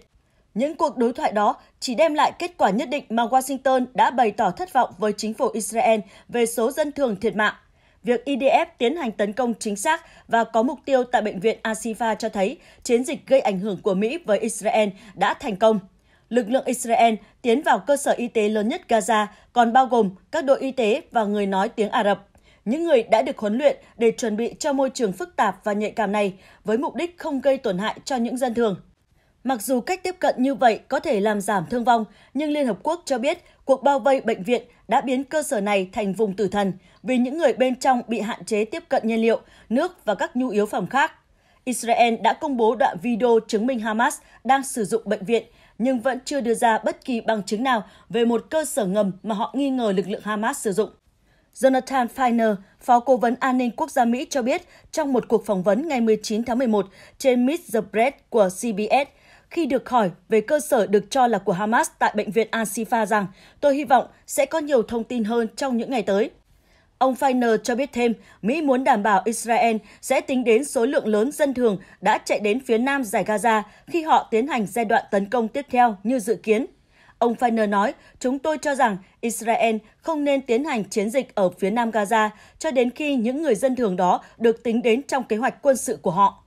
những cuộc đối thoại đó chỉ đem lại kết quả nhất định mà Washington đã bày tỏ thất vọng với chính phủ Israel về số dân thường thiệt mạng. Việc IDF e tiến hành tấn công chính xác và có mục tiêu tại bệnh viện Asifa cho thấy chiến dịch gây ảnh hưởng của Mỹ với Israel đã thành công. Lực lượng Israel tiến vào cơ sở y tế lớn nhất Gaza, còn bao gồm các đội y tế và người nói tiếng Ả Rập những người đã được huấn luyện để chuẩn bị cho môi trường phức tạp và nhạy cảm này với mục đích không gây tổn hại cho những dân thường. Mặc dù cách tiếp cận như vậy có thể làm giảm thương vong, nhưng Liên Hợp Quốc cho biết cuộc bao vây bệnh viện đã biến cơ sở này thành vùng tử thần vì những người bên trong bị hạn chế tiếp cận nhiên liệu, nước và các nhu yếu phẩm khác. Israel đã công bố đoạn video chứng minh Hamas đang sử dụng bệnh viện nhưng vẫn chưa đưa ra bất kỳ bằng chứng nào về một cơ sở ngầm mà họ nghi ngờ lực lượng Hamas sử dụng. Jonathan Feiner, phó cố vấn an ninh quốc gia Mỹ cho biết trong một cuộc phỏng vấn ngày 19 tháng 11 trên Meet the Press của CBS, khi được hỏi về cơ sở được cho là của Hamas tại bệnh viện Al-Shifa rằng tôi hy vọng sẽ có nhiều thông tin hơn trong những ngày tới. Ông Feiner cho biết thêm, Mỹ muốn đảm bảo Israel sẽ tính đến số lượng lớn dân thường đã chạy đến phía nam giải Gaza khi họ tiến hành giai đoạn tấn công tiếp theo như dự kiến. Ông Feiner nói, chúng tôi cho rằng Israel không nên tiến hành chiến dịch ở phía nam Gaza cho đến khi những người dân thường đó được tính đến trong kế hoạch quân sự của họ.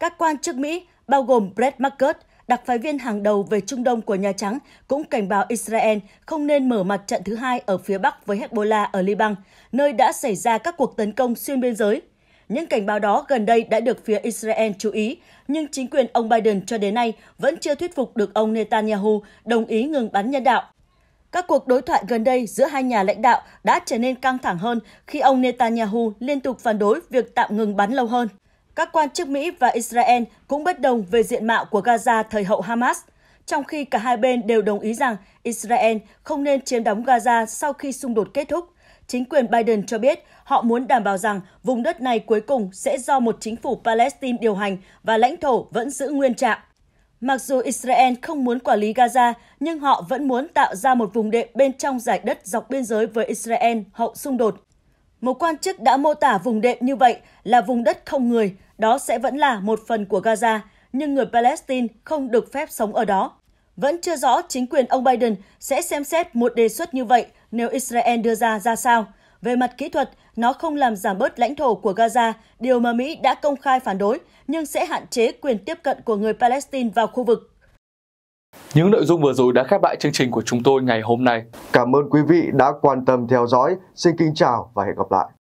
Các quan chức Mỹ, bao gồm Brett Markert đặc phái viên hàng đầu về Trung Đông của Nhà Trắng cũng cảnh báo Israel không nên mở mặt trận thứ hai ở phía Bắc với Hezbollah ở Liban, nơi đã xảy ra các cuộc tấn công xuyên biên giới. Những cảnh báo đó gần đây đã được phía Israel chú ý, nhưng chính quyền ông Biden cho đến nay vẫn chưa thuyết phục được ông Netanyahu đồng ý ngừng bắn nhân đạo. Các cuộc đối thoại gần đây giữa hai nhà lãnh đạo đã trở nên căng thẳng hơn khi ông Netanyahu liên tục phản đối việc tạm ngừng bắn lâu hơn. Các quan chức Mỹ và Israel cũng bất đồng về diện mạo của Gaza thời hậu Hamas, trong khi cả hai bên đều đồng ý rằng Israel không nên chiếm đóng Gaza sau khi xung đột kết thúc. Chính quyền Biden cho biết họ muốn đảm bảo rằng vùng đất này cuối cùng sẽ do một chính phủ Palestine điều hành và lãnh thổ vẫn giữ nguyên trạng. Mặc dù Israel không muốn quản lý Gaza, nhưng họ vẫn muốn tạo ra một vùng đệm bên trong giải đất dọc biên giới với Israel hậu xung đột. Một quan chức đã mô tả vùng đệm như vậy là vùng đất không người, đó sẽ vẫn là một phần của Gaza, nhưng người Palestine không được phép sống ở đó. Vẫn chưa rõ chính quyền ông Biden sẽ xem xét một đề xuất như vậy nếu Israel đưa ra ra sao. Về mặt kỹ thuật, nó không làm giảm bớt lãnh thổ của Gaza, điều mà Mỹ đã công khai phản đối, nhưng sẽ hạn chế quyền tiếp cận của người Palestine vào khu vực. Những nội dung vừa rồi đã khép lại chương trình của chúng tôi ngày hôm nay. Cảm ơn quý vị đã quan tâm theo dõi. Xin kính chào và hẹn gặp lại.